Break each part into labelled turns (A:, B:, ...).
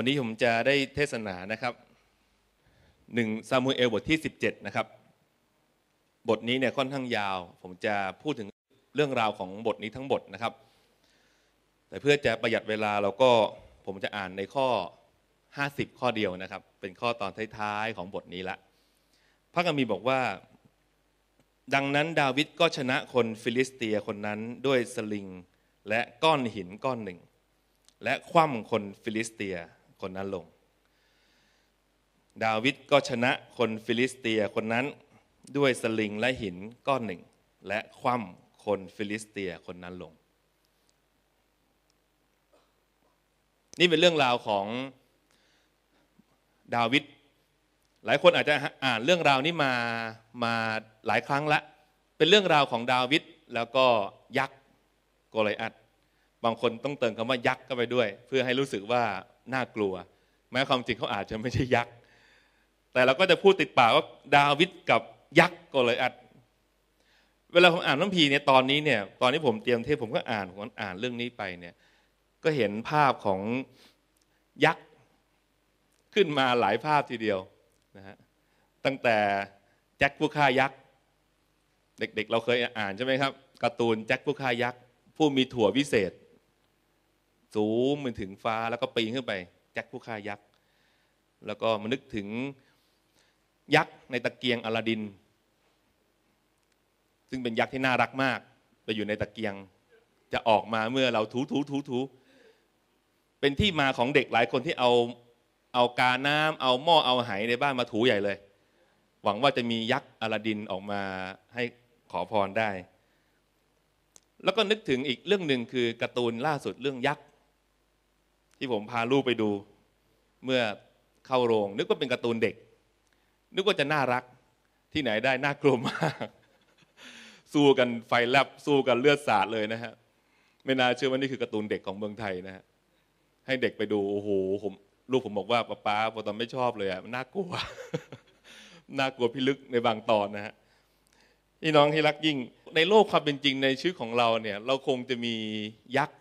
A: วันนี้ผมจะได้เทศนานะครับหนึ่งซามูเอลบทที่17นะครับบทนี้เนี่ยค่อนข้างยาว ผมจะพูดถึงเรื่องราวของบทนี้ทั้งบทนะครับ แต่เพื่อจะประหยัดเวลาเราก็ผมจะอ่านในข้อ 50 ข้อเดียวนะครับ เป็นข้อตอนท้ายๆของบทนี้ละพระกมีบอกว่า ดังนั้นดาวิดก็ชนะคนฟิลิสเตียคนนั้นด้วยสลิงและก้อนหินก้อนหนึ่ง และคว่ำคนฟิลิสเตียคนนั้นลง ดาวิดก็ชนะคนฟิลิสเตียคนนั้นด้วยสลิงและหินก้อนหนึ่ง และคว่ำคนฟิลิสเตียคนนั้นลง นี่เป็นเรื่องราวของดาวิดหลายคนอาจจะอ่านเรื่องราวนี้มามาหลายครั้งละเป็นเรื่องราวของดาวิดแล้วก็ยักษ์โกลิอัตบางคนต้องเติมคำว่ายักษ์เข้าไปด้วย เพื่อให้รู้สึกว่าน่ากลัว แม้ความจริงเขาอาจจะไม่ใช่ยักษ์ แต่เราก็จะพูดติดปากว่าดาวิดกับยักษ์ก็เลยอัดเวลาผมอ่านพระพีเนี่ยตอนนี้เนี่ย ตอนนี้ผมเตรียมเทพ ผมก็อ่านผมอ่านเรื่องนี้ไปเนี่ยก็เห็นภาพของยักษ์ขึ้นมาหลายภาพทีเดียวนะฮะตั้งแต่แจ็คผู้ฆ่ายักษ์ เด็กๆเราเคยอ่าน ใช่ไหมครับ การ์ตูนแจ็คผู้ฆ่ายักษ์ ผู้มีถั่ววิเศษสูงไปถึงฟ้าแล้วก็ปีนขึ้นไปแจ็คผู้ฆ่ายักษ์แล้วก็มานึกถึงยักษ์ในตะเกียงอลาดิน ซึ่งเป็นยักษ์ที่น่ารักมากไปอยู่ในตะเกียงจะออกมาเมื่อเราถูถูถูถูเป็นที่มาของเด็กหลายคนที่เอาเอากาน้ำ เอาหม้อเอาไหในบ้านมาถูใหญ่เลย หวังว่าจะมียักษ์อลาดินออกมาให้ขอพรได้ แล้วก็นึกถึงอีกเรื่องหนึ่งคือ การ์ตูนล่าสุดเรื่องยักษ์ที่ผมพาลูกไปดูเมื่อเข้าโรง นึกว่าเป็นการ์ตูนเด็ก นึกว่าจะน่ารักที่ไหนได้น่ากลัวมาก สู้กันไฟแลบสู้กันเลือดสาดเลยนะฮะไม่น่าเชื่อว่านี่คือการ์ตูนเด็กของเมืองไทยนะฮะให้เด็กไปดูโอ้โหผมลูกผมบอกว่าป๊าป้าผมตอนไม่ชอบเลยอะมันน่ากลัวน่ากลัวพิลึกในบางตอนนะฮะพี่น้องที่รักยิ่ง ในโลกความเป็นจริงในชีวิตของเราเนี่ย เราคงจะมียักษ์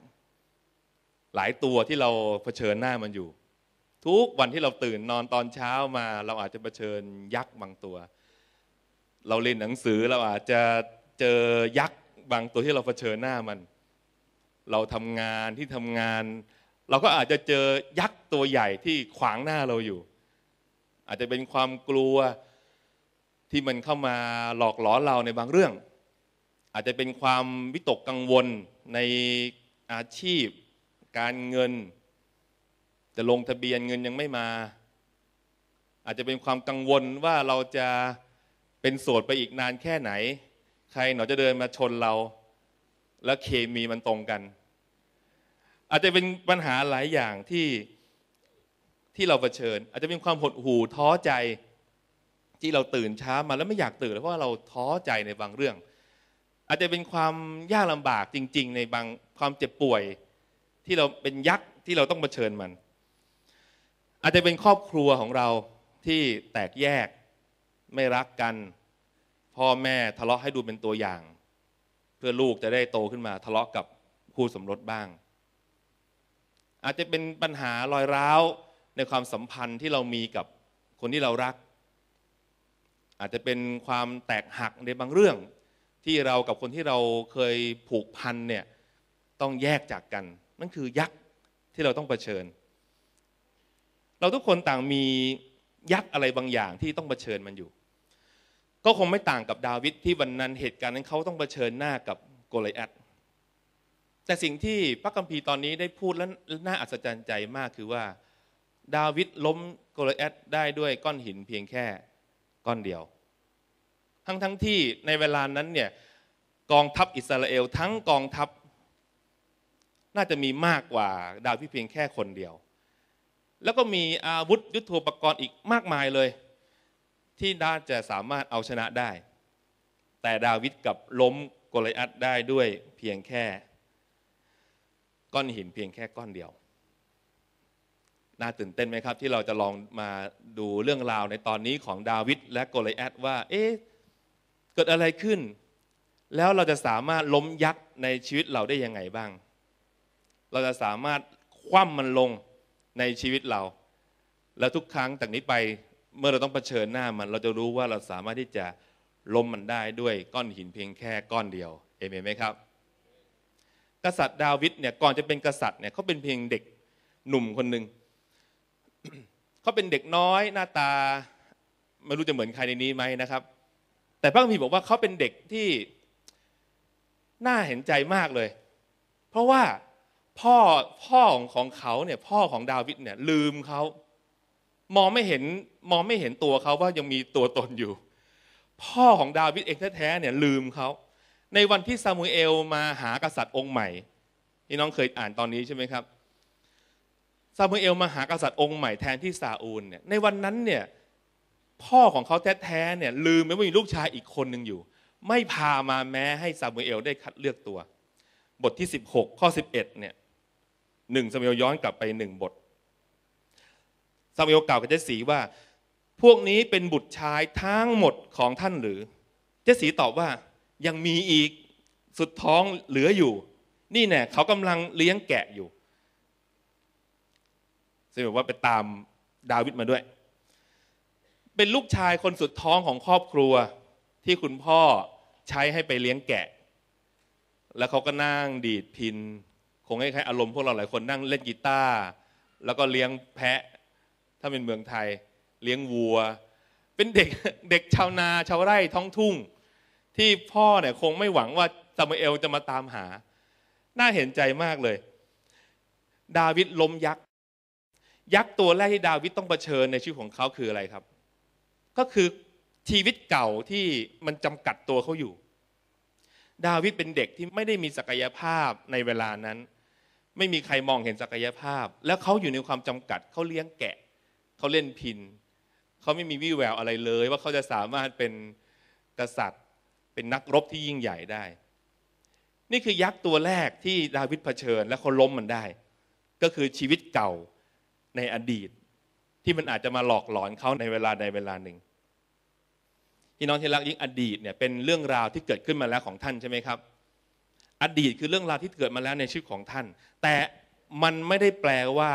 A: หลายตัวที่เราเผชิญหน้ามันอยู่ ทุกวันที่เราตื่นนอนตอนเช้ามา เราอาจจะเผชิญยักษ์บางตัว เราเรียนหนังสือเราอาจจะเจอยักษ์บางตัวที่เราเผชิญหน้ามัน เราทำงานที่ทำงาน เราก็อาจจะเจอยักษ์ตัวใหญ่ที่ขวางหน้าเราอยู่ อาจจะเป็นความกลัวที่มันเข้ามาหลอกหลอนเราในบางเรื่อง อาจจะเป็นความวิตกกังวลในอาชีพการเงินจะลงทะเบียนเงินยังไม่มา อาจจะเป็นความกังวลว่าเราจะเป็นโสดไปอีกนานแค่ไหน ใครหนอจะเดินมาชนเรา แล้วเคมีมันตรงกัน อาจจะเป็นปัญหาหลายอย่างที่ที่เราเผชิญ อาจจะเป็นความหดหู่ท้อใจที่เราตื่นเช้ามาแล้วไม่อยากตื่นเพราะเราท้อใจในบางเรื่อง อาจจะเป็นความยากลำบากจริงๆ ในบางความเจ็บป่วยที่เราเป็นยักษ์ที่เราต้องเผชิญมัน อาจจะเป็นครอบครัวของเราที่แตกแยกไม่รักกันพ่อแม่ทะเลาะให้ดูเป็นตัวอย่าง เพื่อลูกจะได้โตขึ้นมาทะเลาะกับคู่สมรสบ้าง อาจจะเป็นปัญหารอยร้าวในความสัมพันธ์ที่เรามีกับคนที่เรารัก อาจจะเป็นความแตกหักในบางเรื่องที่เรากับคนที่เราเคยผูกพันเนี่ยต้องแยกจากกันนั่นคือยักษ์ที่เราต้องเผชิญ เราทุกคนต่างมียักษ์อะไรบางอย่างที่ต้องเผชิญมันอยู่ ก็คงไม่ต่างกับดาวิด ที่วันนั้น เหตุการณ์นั้นเขาต้องเผชิญหน้ากับโกลิอัตแต่สิ่งที่พระคัมภีร์ตอนนี้ได้พูดและน่าอัศจรรย์ใจมากคือว่าดาวิดล้มโกลิอัตได้ด้วยก้อนหินเพียงแค่ก้อนเดียว ทั้งทั้งที่ในเวลานั้นเนี่ยกองทัพอิสราเอล ทั้งกองทัพน่าจะมีมากกว่าดาวิเพียงแค่คนเดียว แล้วก็มีอาวุธยุทโธปกรณ์อีกมากมายเลย ที่ดาจะสามารถเอาชนะได้ แต่ดาวิดกับล้มโกลิอัตได้ด้วยเพียงแค่ ก้อนหินเพียงแค่ก้อนเดียว น่าตื่นเต้นไหมครับ ที่เราจะลองมาดูเรื่องราวในตอนนี้ของดาวิดและโกลิอัตว่า เอ๊ะเกิดอะไรขึ้น แล้วเราจะสามารถล้มยักษ์ในชีวิตเราได้ยังไงบ้างเราจะสามารถคว่ำมันลงในชีวิตเรา แล้วทุกครั้งจากนี้ไปเมื่อเราต้องเผชิญหน้ามันเราจะรู้ว่าเราสามารถที่จะล้มมันได้ด้วยก้อนหินเพียงแค่ก้อนเดียว เอเมนไหมครับ กษัตริย์ดาวิดเนี่ยก่อนจะเป็นกษัตริย์เนี่ยเขาเป็นเพียงเด็กหนุ่มคนหนึ่ง เขาเป็นเด็กน้อยหน้าตาไม่รู้จะเหมือนใครในนี้ไหมนะครับ แต่พระคัมภีร์บอกว่าเขาเป็นเด็กที่น่าเห็นใจมากเลย เพราะว่าพ่อพ่อของของเขาเนี่ยพ่อของดาวิดเนี่ยลืมเขามองไม่เห็นมองไม่เห็นตัวเขาว่ายังมีตัวตนอยู่ พ่อของดาวิดเองแท้ๆเนี่ยลืมเขาในวันที่ซามูเอลมาหากษัตริย์องค์ใหม่ที่น้องเคยอ่านตอนนี้ใช่ไหมครับซามูเอลมาหากษัตริย์องค์ใหม่แทนที่ซาอูลเนี่ยในวันนั้นเนี่ยพ่อของเขาแท้ๆเนี่ย ลืมไปว่ามีลูกชายอีกคนหนึ่งอยู่ ไม่พามาแม้ให้ซามูเอลได้คัดเลือกตัว บทที่16ข้อ11เนี่ยหนึ่งสมัยย้อนกลับไปหนึ่งบท สมัยกล่าวกับเจสีว่า พวกนี้เป็นบุตรชายทั้งหมดของท่านหรือ เจสีตอบว่ายังมีอีกสุดท้องเหลืออยู่ นี่แน่เขากำลังเลี้ยงแกะอยู่สามูเว่าไปตามดาวิดมาด้วย เป็นลูกชายคนสุดท้องของครอบครัวที่คุณพ่อใช้ให้ไปเลี้ยงแกะ แล้วเขาก็นั่งดีดพินคงคล้ายๆอารมณ์พวกเราหลายคนนั่งเล่นกีตาร์แล้วก็เลี้ยงแพะ ถ้าเป็นเมืองไทย เลี้ยงวัว เป็นเด็กเด็กชาวนาชาวไร่ ท้องทุ่ง ที่พ่อเนี่ยคงไม่หวังว่าซามูเอลจะมาตามหา น่าเห็นใจมากเลย ดาวิดล้มยักษ์ยักษ์ตัวแรกที่ดาวิดต้องเผชิญในชีวิตของเขาคืออะไรครับ ก็คือชีวิตเก่าที่มันจำกัดตัวเขาอยู่ ดาวิดเป็นเด็กที่ไม่ได้มีศักยภาพในเวลานั้นไม่มีใครมองเห็นศักยภาพ แล้วเขาอยู่ในความจำกัดเขาเลี้ยงแกะเขาเล่นพินเขาไม่มีวี่แววอะไรเลยว่าเขาจะสามารถเป็นกษัตริย์เป็นนักรบที่ยิ่งใหญ่ได้ นี่คือยักษ์ตัวแรกที่ดาวิดเผชิญ และเขาล้มมันได้ ก็คือชีวิตเก่าในอดีต ที่มันอาจจะมาหลอกหลอนเขาในเวลาใดเวลาหนึ่งพี่น้องที่รักยิ่งอดีตเนี่ยเป็นเรื่องราวที่เกิดขึ้นมาแล้วของท่านใช่ไหมครับอดีตคือเรื่องราวที่เกิดมาแล้วในชีวิตของท่าน แต่มันไม่ได้แปลว่า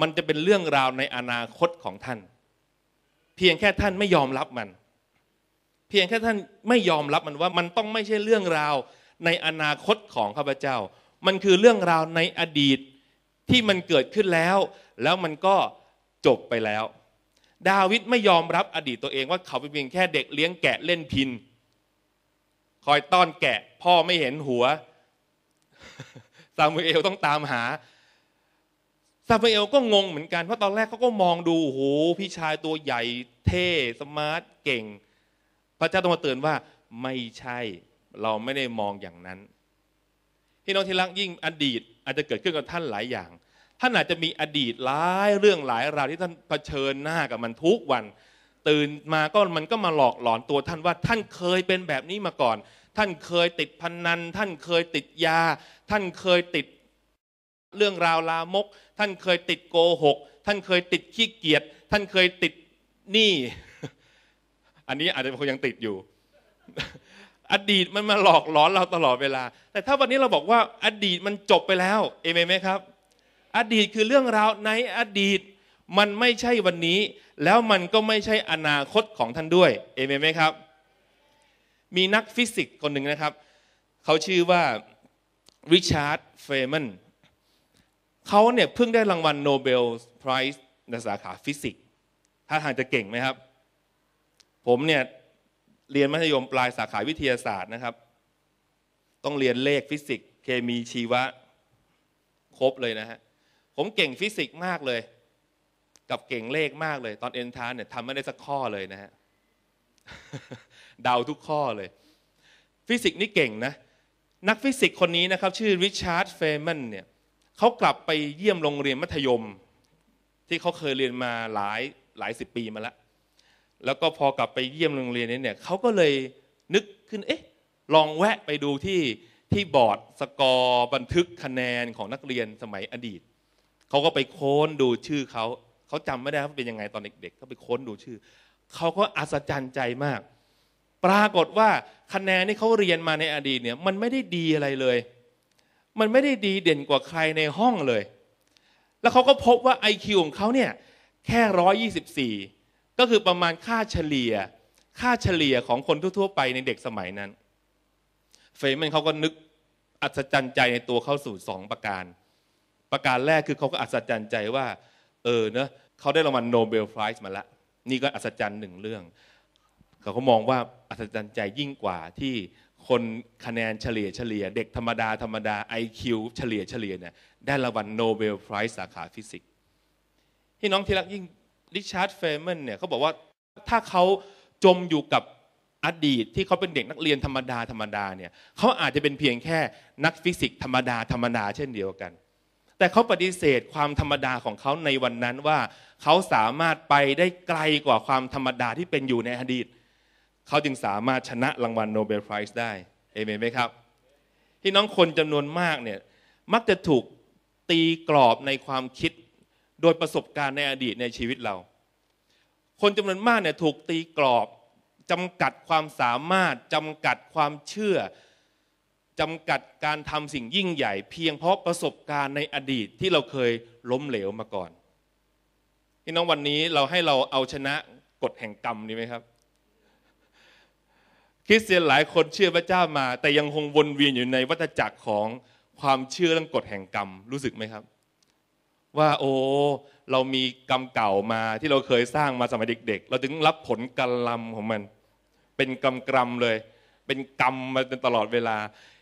A: มันจะเป็นเรื่องราวในอนาคตของท่าน เพียงแค่ท่านไม่ยอมรับมัน เพียงแค่ท่านไม่ยอมรับมันว่า มันต้องไม่ใช่เรื่องราวในอนาคตของข้าพเจ้า มันคือเรื่องราวในอดีตที่มันเกิดขึ้นแล้ว แล้วมันก็จบไปแล้ว ดาวิดไม่ยอมรับอดีตตัวเองว่าเขาเป็นเพียงแค่เด็กเลี้ยงแกะเล่นพินคอยต้อนแกะพ่อไม่เห็นหัว ซามูเอลต้องตามหา ซามูเอลก็งงเหมือนกันเพราะตอนแรกเขาก็มองดูโหพี่ชายตัวใหญ่เท่สมาร์ท เก่ง พระเจ้าต้องมาเตือนว่า ไม่ใช่เราไม่ได้มองอย่างนั้นพี่น้องที่รักยิ่งอดีตอาจจะเกิดขึ้นกับท่านหลายอย่าง ท่านอาจจะมีอดีตหลายเรื่องหลายราวที่ท่านเผชิญหน้ากับมันทุกวันตื่นมาก็มันก็มาหลอกหลอนตัวท่านว่าท่านเคยเป็นแบบนี้มาก่อน ท่านเคยติดพนนัน ท่านเคยติดยา ท่านเคยติดเรื่องราวลามก ท่านเคยติดโกหก ท่านเคยติดขี้เกียจท่านเคยติดหนี้อันนี้อาจจะคงยังติดอยู่ อดีตมันมาหลอกหลอนเราตลอดเวลา แต่ถ้าวันนี้เราบอกว่า อดีตมันจบไปแล้ว เอเมนไหมครับ อดีตคือเรื่องราวในอดีต มันไม่ใช่วันนี้แล้วมันก็ไม่ใช่อนาคตของท่านด้วย เอเมนไหมครับ มีนักฟิสิกส์คนหนึ่งนะครับเขาชื่อว่าริชาร์ด เฟรมันเขาเนี่ยเพิ่งได้รางวัลโนเบลไพรส์ในสาขาฟิสิกส์ถ้าทางจะเก่งไหมครับ ผมเนี่ยเรียนมัธยมปลายสาขาวิทยาศาสตร์นะครับ ต้องเรียนเลขฟิสิกส์เคมีชีวะครบเลยนะฮะ ผมเก่งฟิสิกส์มากเลยกับเก่งเลขมากเลย ตอนเอนทานเนี่ยทำไม่ได้สักข้อเลยนะฮะเดาทุกข้อเลย ฟิสิกส์นี่เก่งนะ นักฟิสิกส์คนนี้นะครับชื่อริชาร์ดเฟมมนเนี่ยเขากลับไปเยี่ยมโรงเรียนมัธยม ที่เขาเคยเรียนมาหลายหลายสิบปีมาแล้ว แล้วก็พอกลับไปเยี่ยมโรงเรียนนี้เนี่ยเขาก็เลยนึกขึ้นเอ๊ะลองแวะไปดูที่ที่บอร์ดสกอร์บันทึกคะแนนของนักเรียนสมัยอดีตเขาก็ไปโค้นดูชื่อเขาเขาจำไม่ได้ว่าเป็นยังไงตอนเด็กๆ เขาไปค้นดูชื่อ เขาก็อัศจรรย์ใจมาก ปรากฏว่าคะแนนที่เขาเรียนมาในอดีตเนี่ย มันไม่ได้ดีอะไรเลย มันไม่ได้ดีเด่นกว่าใครในห้องเลย แล้วเขาก็พบว่า IQ ของเขาเนี่ยแค่ร้อยี่สิบสี่ก็คือประมาณค่าเฉลี่ย ค่าเฉลี่ยของคนทั่ว ๆ ไปในเด็กสมัยนั้นเฟ์มันเขาก็นึกอัศจรรย์ใจในตัวเขาสู่สองประการ ประการแรกคือเขาก็อัศจรรย์ใจว่าเออเนะเขาได้รางวัลโนเบลไพรส์มาละนี่ก็อัศจรรย์หนึ่งเรื่องเขาก็มองว่าอัศจรรย์ใจยิ่งกว่าที่คนคะแนนเฉลี่ยเฉลี่ยเด็กธรรมดาธรรมดา IQ เฉลี่ยเฉลี่ยเนี่ยได้รางวัลโนเบลไพรส์สาขาฟิสิกส์ที่น้องทีรักยิ่งริชาร์ดเฟเมนเนี่ยเขาบอกว่าถ้าเขาจมอยู่กับอดีตที่เขาเป็นเด็กนักเรียนธรรมดาธรรมดาเนี่ยเขาอาจจะเป็นเพียงแค่นักฟิสิกส์ธรรมดาธรรมดาเช่นเดียวกันแต่เขาปฏิเสธความธรรมดาของเขาในวันนั้นว่าเขาสามารถไปได้ไกลกว่าความธรรมดาที่เป็นอยู่ในอดีตเขาจึงสามารถชนะรางวัลโนเบลไพรส์ได้เอเมนไหมครับที่น้องคนจำนวนมากเนี่ยมักจะถูกตีกรอบในความคิดโดยประสบการณ์ในอดีตในชีวิตเรา คนจำนวนมากเนี่ยถูกตีกรอบจำกัดความสามารถจำกัดความเชื่อจำกัดการทำสิ่งยิ่งใหญ่ เพียงเพราะประสบการณ์ในอดีตที่เราเคยล้มเหลวมาก่อนพี่น้องวันนี้เราให้เราเอาชนะกฎแห่งกรรมนี่ไหมครับ คริสเตียนหลายคนเชื่อพระเจ้ามา แต่ยังคงวนเวียนอยู่ในวัฏจักรของความเชื่อเรื่องกฎแห่งกรรมรู้สึกไหมครับ ว่า โอ้เรามีกรรมเก่ามาที่เราเคยสร้างมาสมัยเด็กๆเราถึงรับผลกรรมของมัน เป็นกรรมกรรมเลย เป็นกรรมมาตลอดเวลา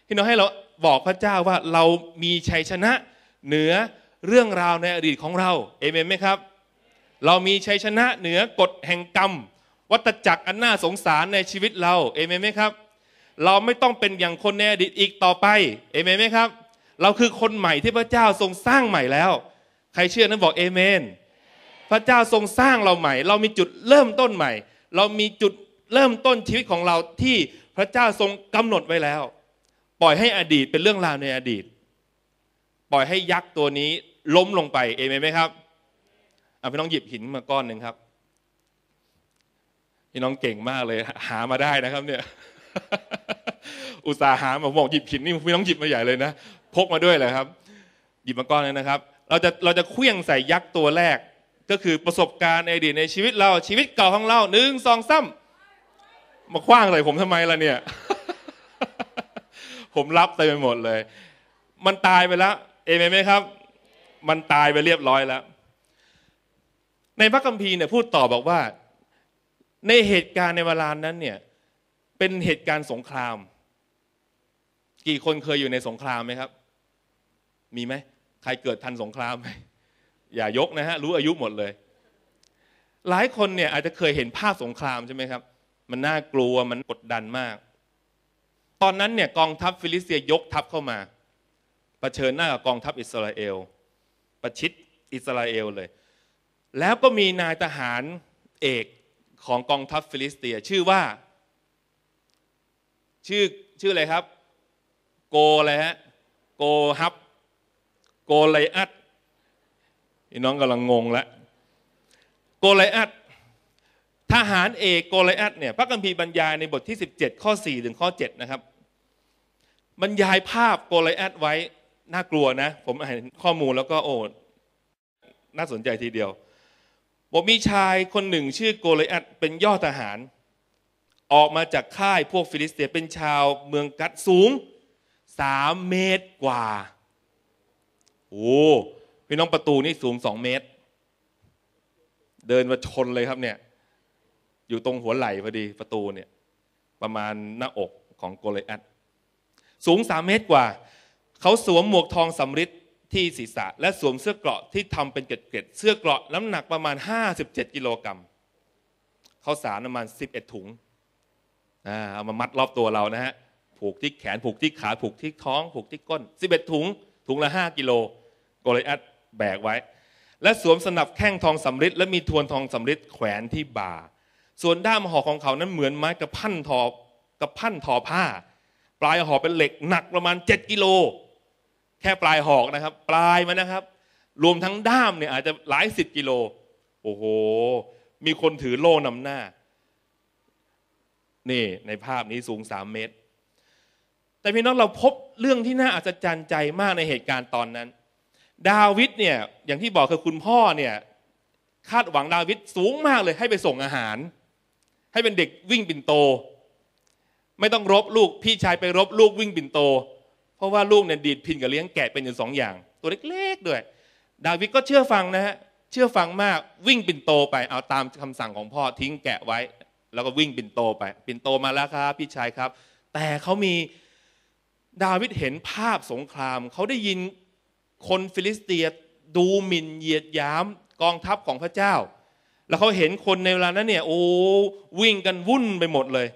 A: พี่น้องให้เราบอกพระเจ้าว่าเรามีชัยชนะเหนือเรื่องราวในอดีตของเราเอเมนไหมครับ เรามีชัยชนะเหนือกฎแห่งกรรม วัตจักรอันน่าสงสารในชีวิตเราเอเมนไหมครับเราไม่ต้องเป็นอย่างคนในอดีตอีกต่อไปเอเมนไหมครับ เราคือคนใหม่ที่พระเจ้าทรงสร้างใหม่แล้ว ใครเชื่อนั้นบอกเอเมนพระเจ้าทรงสร้างเราใหม่ เรามีจุดเริ่มต้นใหม่ เรามีจุดเริ่มต้นชีวิตของเราที่พระเจ้าทรงกำหนดไว้แล้วปล่อยให้อดีตเป็นเรื่องราวในอดีต ปล่อยให้ยักษ์ตัวนี้ล้มลงไปเอเมนไหมครับเอาพี่น้องหยิบหินมาก้อนหนึ่งครับพี่น้องเก่งมากเลย หามาได้นะครับเนี่ยอุตส่าหามาบอกหยิบหินนี่พี่น้องหยิบมาใหญ่เลยนะพกมาด้วยเลยครับ หยิบมาก้อนนึงนะครับ เราจะเราจะเคลี้ยงใส่ยักษ์ตัวแรก ก็คือประสบการณ์ในอดีตในชีวิตเราชีวิตเก่าของเราหนึ่งสองซ้ำมาคว้างใส่ผมทำไมล่ะเนี่ยผมรับไปหมดเลย มันตายไปแล้ว เอเมนไหมครับ มันตายไปเรียบร้อยแล้ว ในพระคัมภีร์เนี่ยพูดต่อบอกว่า ในเหตุการณ์ในเวลานั้นเนี่ย เป็นเหตุการณ์สงคราม กี่คนเคยอยู่ในสงครามไหมครับ มีไหม ใครเกิดทันสงครามไหม อย่ายกนะฮะ รู้อายุหมดเลย หลายคนเนี่ย อาจจะเคยเห็นภาพสงครามใช่ไหมครับ มันน่ากลัว มันกดดันมากตอนนั้นเนี่ยกองทัพฟิลิสเตียยกทัพเข้ามาปเชิญหน้ากับกองทัพอิสราเอลประชิดอิสราเอลเลย แล้วก็มีนายทหารเอกของกองทัพฟิลิสเตียชื่อว่าชื่อชื่ออะไรครับ โกอะไรฮะโกฮับโกไลอัตีน้องกำลังงงละโกไลอัตทหารเอกโกไลอัตเนี่ยพระคัมภีร์บรรยายในบทที่17 ข้อ 4 ถึงข้อ7นะครับบรรยายภาพโกลิอดตไว้ น่ากลัวนะ ผมเห็นข้อมูลแล้วก็โอ้ น่าสนใจทีเดียวบอกมีชายคนหนึ่งชื่อโกลิอดตเป็นยอดทหาร ออกมาจากค่ายพวกฟิลิสเตียเป็นชาวเมืองกัตสูงสามเมตรกว่าโอ้พี่น้องประตูนี่สูงสองเมตร เดินมาชนเลยครับเนี่ย อยู่ตรงหัวไหล่พอดีประตูเนี่ย ประมาณหน้าอกของโกลิอดตสูงสามเมตรกว่าเขาสวมหมวกทองสำริดที่ศีรษะ และสวมเสื้อเกราะที่ทำเป็นเกล็ดเสื้อเกราะน้ำหนักประมาณ57กิโลกรัมเขาสารประมาณ11ถุงเอามามัดรอบตัวเรานะฮะผูกที่แขนผูกที่ขาผูกที่ท้องผูกที่ก้น11ถุงถุงละ5กิโลโกลิอัตแบกไว้ และสวมสนับแข้งทองสำริดและมีทวนทองสำริดแขวนที่บ่า ส่วนด้ามหอกของเขานั้นเหมือนไม้กระพั้นทอกระพั้นทอผ้าลายหอกเป็นเหล็กหนักประมาณเจ็ดกิโล แค่ปลายหอกนะครับ ปลายมันนะครับ รวมทั้งด้ามเนี่ยอาจจะหลายสิบกิโลโอ้โห มีคนถือโล่นำหน้า นี่ ในภาพนี้สูงสามเมตร แต่พี่น้องเราพบเรื่องที่น่าอัศจรรย์ใจมากในเหตุการณ์ตอนนั้น ดาวิดเนี่ย อย่างที่บอกคือคุณพ่อเนี่ย คาดหวังดาวิด สูงมากเลยให้ไปส่งอาหาร ให้เป็นเด็กวิ่งปิ่นโตไม่ต้องรบลูก พี่ชายไปรบลูกวิ่งปิ่นโต เพราะว่าลูกเนี่ยดีดพินกับเลี้ยงแกะเป็นอยู่สองอย่าง ตัวเล็กๆด้วย ดาวิดก็เชื่อฟังนะฮะเชื่อฟังมากวิ่งปิ่นโตไปเอาตามคำสั่งของพ่อ ทิ้งแกะไว้ แล้วก็วิ่งปิ่นโตไปปิ่นโตมาแล้วครับ พี่ชายครับ แต่เขามีดาวิดเห็นภาพสงครามเขาได้ยินคนฟิลิสเตียดูหมิ่นเหยียดยามกองทัพของพระเจ้า แล้วเขาเห็นคนในเวลานั้นเนี่ยโอ้วิ่งกันวุ่นไปหมดเลย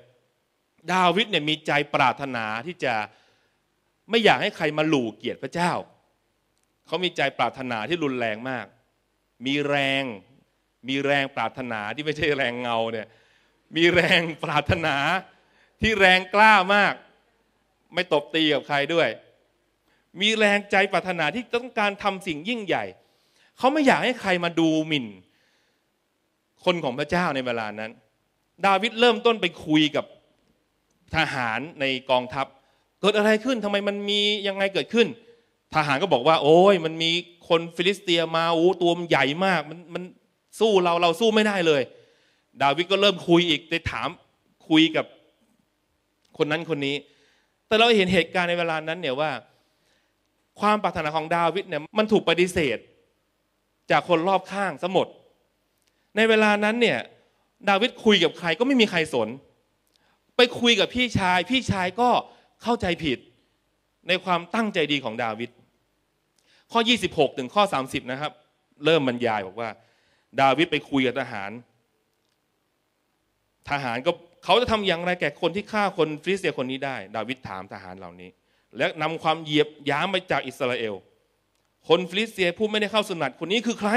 A: ดาวิดเนี่ยมีใจปรารถนาที่จะไม่อยากให้ใครมาหลู่เกียรติพระเจ้า เขามีใจปรารถนาที่รุนแรงมาก มีแรง มีแรงปรารถนาที่ไม่ใช่แรงเงาเนี่ย มีแรงปรารถนาที่แรงกล้ามาก ไม่ตบตีกับใครด้วย มีแรงใจปรารถนาที่ต้องการทำสิ่งยิ่งใหญ่ เขาไม่อยากให้ใครมาดูหมิ่น คนของพระเจ้าในเวลานั้น ดาวิดเริ่มต้นไปคุยกับทหารในกองทัพ เกิดอะไรขึ้นทำไมมันมียังไงเกิดขึ้นทหารก็บอกว่า โอ้ยมันมีคนฟิลิสเตียมาโอ้ตัวมันใหญ่มาก มันมันสู้เราเราสู้ไม่ได้เลย ดาวิดก็เริ่มคุยอีกไปถามคุยกับคนนั้นคนนี้ แต่เราเห็นเหตุการณ์ในเวลานั้นเนี่ยว่า ความปรารถนาของดาวิดเนี่ยมันถูกปฏิเสธ จากคนรอบข้างสมดในเวลานั้นเนี่ย ดาวิดคุยกับใครก็ไม่มีใครสนไปคุยกับพี่ชาย พี่ชายก็เข้าใจผิดในความตั้งใจดีของดาวิด ข้อ 26 ถึงข้อ 30 นะครับ เริ่มบรรยายบอกว่า ดาวิดไปคุยกับทหาร ทหารก็เขาจะทำอย่างไรแก่คนที่ฆ่าคนฟิลิสเตียคนนี้ได้ ดาวิดถามทหารเหล่านี้ และนำความเหยียบย้ำไปจากอิสราเอล คนฟิลิสเตียผู้ไม่ได้เข้าสนัดคนนี้คือใคร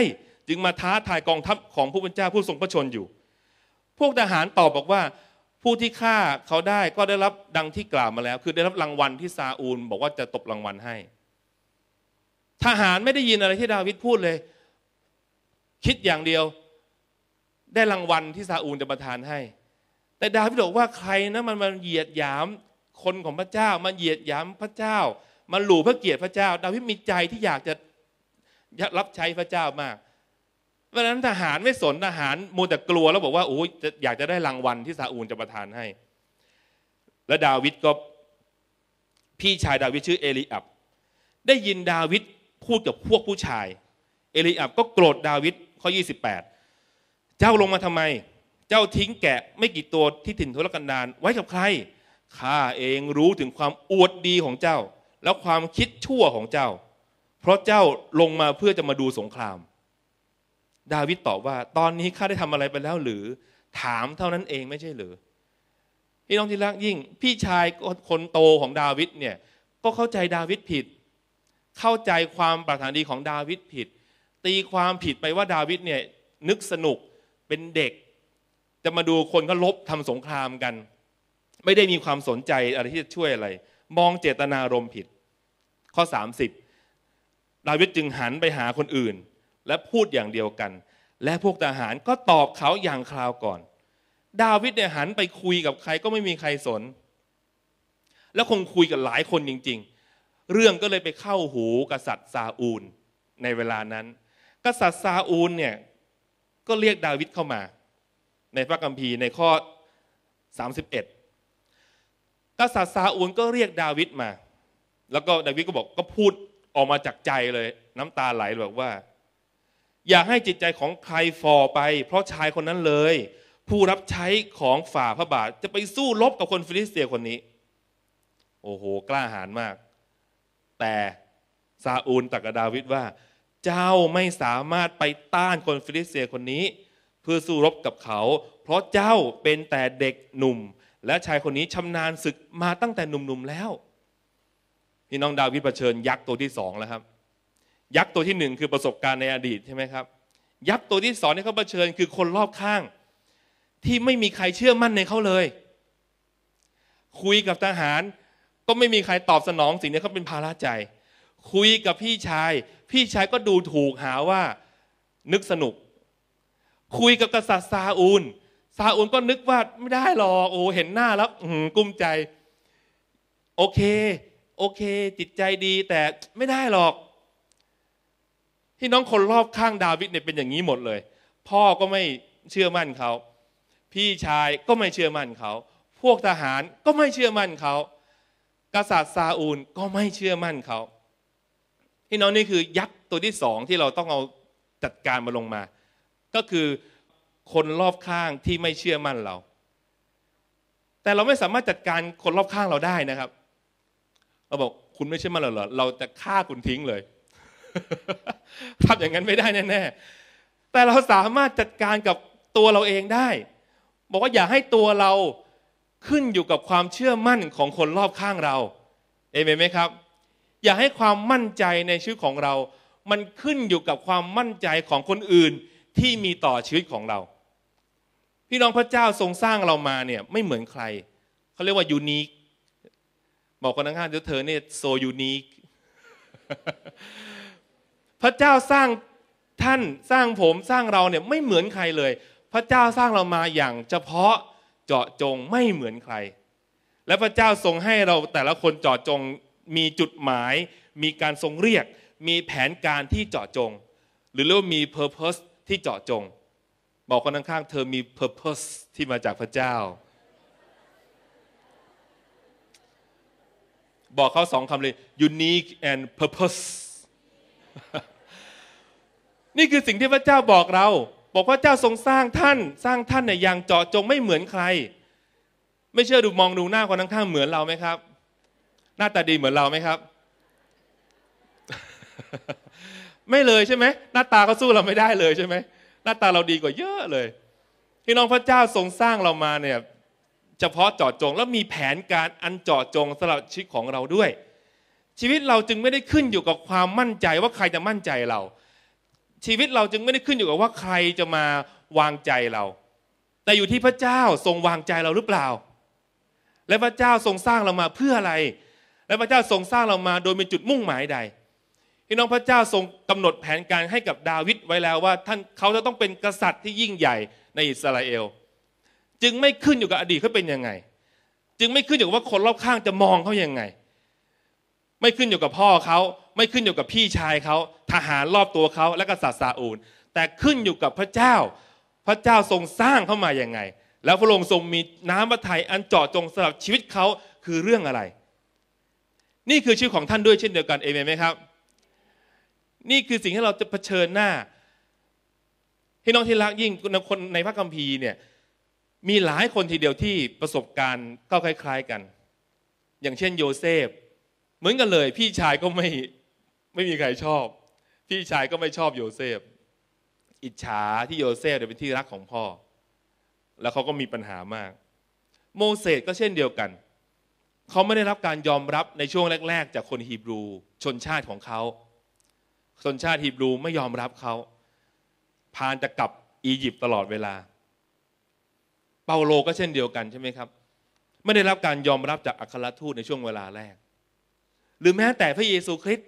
A: จึงมาท้าทายกองทัพของผู้เป็นเจ้าผู้ทรงพระชนอยู่ พวกทหารตอบบอกว่าผู้ที่ฆ่าเขาได้ก็ได้รับดังที่กล่าวมาแล้ว คือได้รับรางวัลที่ซาอูลบอกว่าจะตบรางวัลให้ทหารไม่ได้ยินอะไรที่ดาวิดพูดเลย คิดอย่างเดียว ได้รางวัลที่ซาอูลจะประทานให้ แต่ดาวิดบอกว่าใครนะมันมันเหยียดหยามคนของพระเจ้ามันเหยียดหยามพระเจ้า มันหลู่พระเกียรติพระเจ้า ดาวิดมีใจที่อยากจะรับใช้พระเจ้ามากพราะนั้นทหารไม่สนทหารมัวแต่กลัวแล้วบอกว่าโอ้ยอยากจะได้รางวัลที่ซาอูลจะประทานให้ และดาวิดก็พี่ชายดาวิดชื่อเอลิอับได้ยินดาวิดพูดกับพวกผู้ชาย เอลิอับก็โกรธดาวิดข้อ28 เจ้าลงมาทำไม เจ้าทิ้งแกะไม่กี่ตัวที่ถิ่นทุรกันดารไว้กับใครข้าเองรู้ถึงความอวดดีของเจ้า และความคิดชั่วของเจ้า เพราะเจ้าลงมาเพื่อจะมาดูสงครามดาวิดตอบว่า ตอนนี้ข้าได้ทำอะไรไปแล้วหรือถามเท่านั้นเองไม่ใช่หรือพี่น้องที่รักยิ่งพี่ชายคนโตของดาวิดเนี่ยก็เข้าใจดาวิดผิด เข้าใจความปรารถนาดีของดาวิดผิด ตีความผิดไปว่า ดาวิดเนี่ยนึกสนุกเป็นเด็ก จะมาดูคนก็ลบทำสงครามกัน ไม่ได้มีความสนใจอะไรที่จะช่วยอะไร มองเจตนารมผิด ข้อ30ดาวิดจึงหันไปหาคนอื่นและพูดอย่างเดียวกัน และพวกทหารก็ตอบเขาอย่างคราวก่อน ดาวิดเนี่ยหันไปคุยกับใครก็ไม่มีใครสน แล้วคงคุยกับหลายคนจริงๆ เรื่องก็เลยไปเข้าหูกษัตริย์ซาอูลในเวลานั้น กษัตริย์ซาอูลเนี่ยก็เรียกดาวิดเข้ามา ในพระคัมภีร์ในข้อ 31กษัตริย์ซาอูลก็เรียกดาวิดมา แล้วก็ดาวิดก็บอกก็พูดออกมาจากใจเลยน้ำตาไหลบอกว่าอย่าให้จิตใจของใครฝ่อไป เพราะชายคนนั้นเลย ผู้รับใช้ของฝ่าพระบาทจะไปสู้รบกับคนฟิลิสเตียคนนี้โอ้โห กล้าหาญมาก แต่ซาอูลตักกดาวิดว่า เจ้าไม่สามารถไปต้านคนฟิลิสเตียคนนี้ เพื่อสู้รบกับเขา เพราะเจ้าเป็นแต่เด็กหนุ่ม และชายคนนี้ชำนาญศึกมาตั้งแต่หนุ่มๆแล้วพี่น้องดาวิดเผชิญยักษ์ตัวที่สองแล้วครับยักษ์ตัวที่หนึ่งคือประสบการณ์ในอดีตใช่ไหมครับยักษ์ตัวที่สองที่เขาเผชิญคือคนรอบข้าง ที่ไม่มีใครเชื่อมั่นในเขาเลย คุยกับทหาร ก็ไม่มีใครตอบสนองสิ่งนี้เขาเป็นภาระใจ คุยกับพี่ชาย พี่ชายก็ดูถูกหาว่า นึกสนุก คุยกับกษัตริย์ซาอูลซาอูลก็นึกว่าไม่ได้หรอกโอ้เห็นหน้าแล้วกุ้มใจ โอเค โอเค จิตใจดี แต่ไม่ได้หรอกพี่น้องคนรอบข้างดาวิดเนี่ยเป็นอย่างนี้หมดเลย พ่อก็ไม่เชื่อมั่นเขา พี่ชายก็ไม่เชื่อมั่นเขา พวกทหารก็ไม่เชื่อมั่นเขา กษัตริย์ซาอูลก็ไม่เชื่อมั่นเขาพี่น้องนี่คือยักษ์ตัวที่สองที่เราต้องเอาจัดการมาลงมา ก็คือคนรอบข้างที่ไม่เชื่อมั่นเรา แต่เราไม่สามารถจัดการคนรอบข้างเราได้นะครับเราบอกคุณไม่เชื่อมั่นเราเหรอเราจะฆ่าคุณทิ้งเลยทำอย่างนั้นไม่ได้แน่ๆ แต่เราสามารถจัดการกับตัวเราเองได้ บอกว่า อย่าให้ตัวเราขึ้นอยู่กับความเชื่อมั่นของคนรอบข้างเรา เอเมนไหมครับ อย่าให้ความมั่นใจในชีวิตของเรา มันขึ้นอยู่กับความมั่นใจของคนอื่นที่มีต่อชีวิตของเรา พี่น้องพระเจ้าทรงสร้างเรามาเนี่ย ไม่เหมือนใคร เขาเรียกว่า ยูนิคบอกคนข้างๆเดี๋ยวเธอเนี่ยโซยูนิคพระเจ้าสร้างท่านสร้างผมสร้างเราเนี่ยไม่เหมือนใครเลย พระเจ้าสร้างเรามาอย่างเฉพาะเจาะจงไม่เหมือนใคร และพระเจ้าทรงให้เราแต่ละคนเจาะจงมีจุดหมาย มีการทรงเรียก มีแผนการที่เจาะจง หรือเรียกว่ามี purpose ที่เจาะจง บอกคนข้างๆเธอมี purpose ที่มาจากพระเจ้า บอกเขาสองคำเลย unique and purpose นี่คือสิ่งที่พระเจ้าบอกเรา บอกพระเจ้าทรงสร้างท่าน สร้างท่านเนี่ยอย่างเจาะจงไม่เหมือนใคร ไม่เชื่อดูมองดูหน้าคนข้างๆเหมือนเราไหมครับ หน้าตาดีเหมือนเราไหมครับ ไม่เลยใช่ไหม หน้าตาก็สู้เราไม่ได้เลยใช่ไหม หน้าตาเราดีกว่าเยอะเลยพี่น้องพระเจ้าทรงสร้างเรามาเนี่ย เฉพาะเจาะจงแล้วมีแผนการอันเจาะจงสำหรับชีวิตของเราด้วย ชีวิตเราจึงไม่ได้ขึ้นอยู่กับความมั่นใจว่าใครจะมั่นใจเราชีวิตเราจึงไม่ได้ขึ้นอยู่กับว่าใครจะมาวางใจเรา แต่อยู่ที่พระเจ้าทรงวางใจเราหรือเปล่า และพระเจ้าทรงสร้างเรามาเพื่ออะไร และพระเจ้าทรงสร้างเรามาโดยมีจุดมุ่งหมายใดพี่น้องพระเจ้าทรงกำหนดแผนการให้กับดาวิดไว้แล้วว่า ท่านเขาจะต้องเป็นกษัตริย์ที่ยิ่งใหญ่ในอิสราเอลจึงไม่ขึ้นอยู่กับอดีตเขาเป็นยังไง จึงไม่ขึ้นอยู่กับว่าคนรอบข้างจะมองเขายังไง ไม่ขึ้นอยู่กับพ่อเขาไม่ขึ้นอยู่กับพี่ชายเขาทหารรอบตัวเขาและกษัตริย์ซาอูล แต่ขึ้นอยู่กับพระเจ้า พระเจ้าทรงสร้างเข้ามาอย่างไง แล้วพระองค์ทรงมีน้ำพระทัยอันเจาะจงสำหรับชีวิตเขาคือเรื่องอะไร นี่คือชื่อของท่านด้วยเช่นเดียวกันเอเมนไหมครับ นี่คือสิ่งที่เราจะเผชิญหน้าพี่น้องที่รักยิ่งคนในพระคัมภีร์เนี่ย มีหลายคนทีเดียวที่ประสบการณ์ก็คล้าย ๆกัน อย่างเช่น โยเซฟเหมือนกันเลย พี่ชายก็ไม่ไม่มีใครชอบพี่ชายก็ไม่ชอบโยเซฟอิจฉาที่โยเซฟเ่เป็นที่รักของพ่อแล้วเขาก็มีปัญหามาก โมเสสก็เช่นเดียวกัน เขาไม่ได้รับการยอมรับในช่วงแรกๆ จากคนฮีบรู ชนชาติของเขาชนชาติฮีบรูไม่ยอมรับเขา พานจะกลับอียิปต์ตลอดเวลา เปาโลก็เช่นเดียวกันใช่ไหมครับ ไม่ได้รับการยอมรับจากอัครทูตในช่วงเวลาแรก หรือแม้แต่พระเยซูคริสต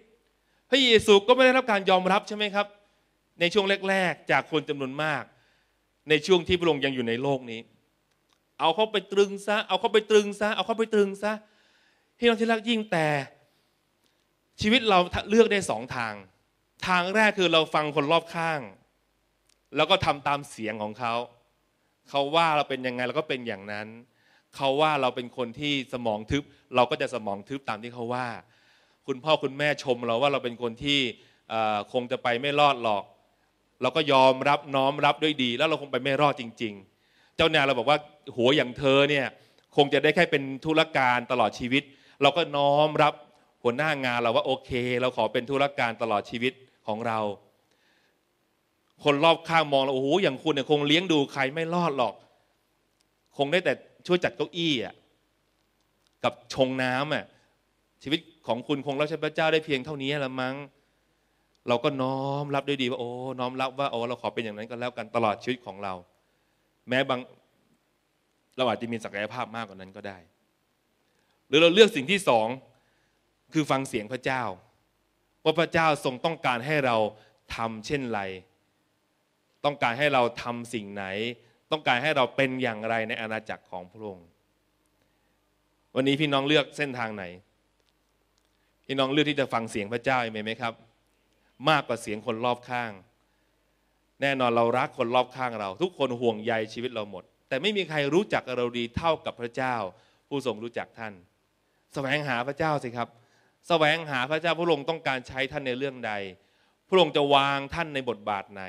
A: พระเยซูก็ไม่ได้รับการยอมรับใช่ไหมครับ ในช่วงแรกๆจากคนจำนวนมาก ในช่วงที่พระองค์ยังอยู่ในโลกนี้ เอาเขาไปตรึงซะเอาเขาไปตรึงซะเอาเขาไปตรึงซะพี่น้องที่รักยิ่งแต่ ชีวิตเราเลือกได้สองทาง ทางแรกคือเราฟังคนรอบข้าง แล้วก็ทำตามเสียงของเขาเขาว่าเราเป็นยังไงเราก็เป็นอย่างนั้นเขาว่าเราเป็นคนที่สมองทึบเราก็จะสมองทึบตามที่เขาว่าคุณพ่อคุณแม่ชมเราว่าเราเป็นคนที่คงจะไปไม่รอดหรอก เราก็ยอมรับน้อมรับด้วยดี แล้วเราคงไปไม่รอดจริง ๆ เจ้านายเราบอกว่าหัวอย่างเธอเนี่ยคงจะได้แค่เป็นธุรการตลอดชีวิต เราก็น้อมรับหัวหน้างานเราว่าโอเคเราขอเป็นธุรการตลอดชีวิตของเรา คนรอบข้างมองเราโอ้โหอย่างคุณเนี่ยคงเลี้ยงดูใครไม่รอดหรอก คงได้แต่ช่วยจัดเก้าอี้อ่ะกับชงน้ำอ่ะชีวิตของคุณคงรับใช้พระเจ้าได้เพียงเท่านี้ละมั้ง เราก็น้อมรับด้วยดี ว่าโอ้ น้อมรับว่า โอ้ เราขอเป็นอย่างนั้นก็แล้วกัน ตลอดชีวิตของเรา แม้บางเราอาจจะมีศักยภาพมากกว่านั้นก็ได้ หรือเราเลือกสิ่งที่สองคือฟังเสียงพระเจ้า ว่าพระเจ้าทรงต้องการให้เราทำเช่นไร ต้องการให้เราทำสิ่งไหน ต้องการให้เราเป็นอย่างไรในอาณาจักรของพระองค์วันนี้พี่น้องเลือกเส้นทางไหนพี่น้องเลือกที่จะฟังเสียงพระเจ้าเอเมไหมครับ มากกว่าเสียงคนรอบข้าง แน่นอนเรารักคนรอบข้างเรา ทุกคนห่วงใยชีวิตเราหมด แต่ไม่มีใครรู้จักเราดีเท่ากับพระเจ้า ผู้ทรงรู้จักท่านสแสวงหาพระเจ้าสิครับสแสวงหาพระเจ้าพระองค์ต้องการใช้ท่านในเรื่องใด พระองค์จะวางท่านในบทบาทไหน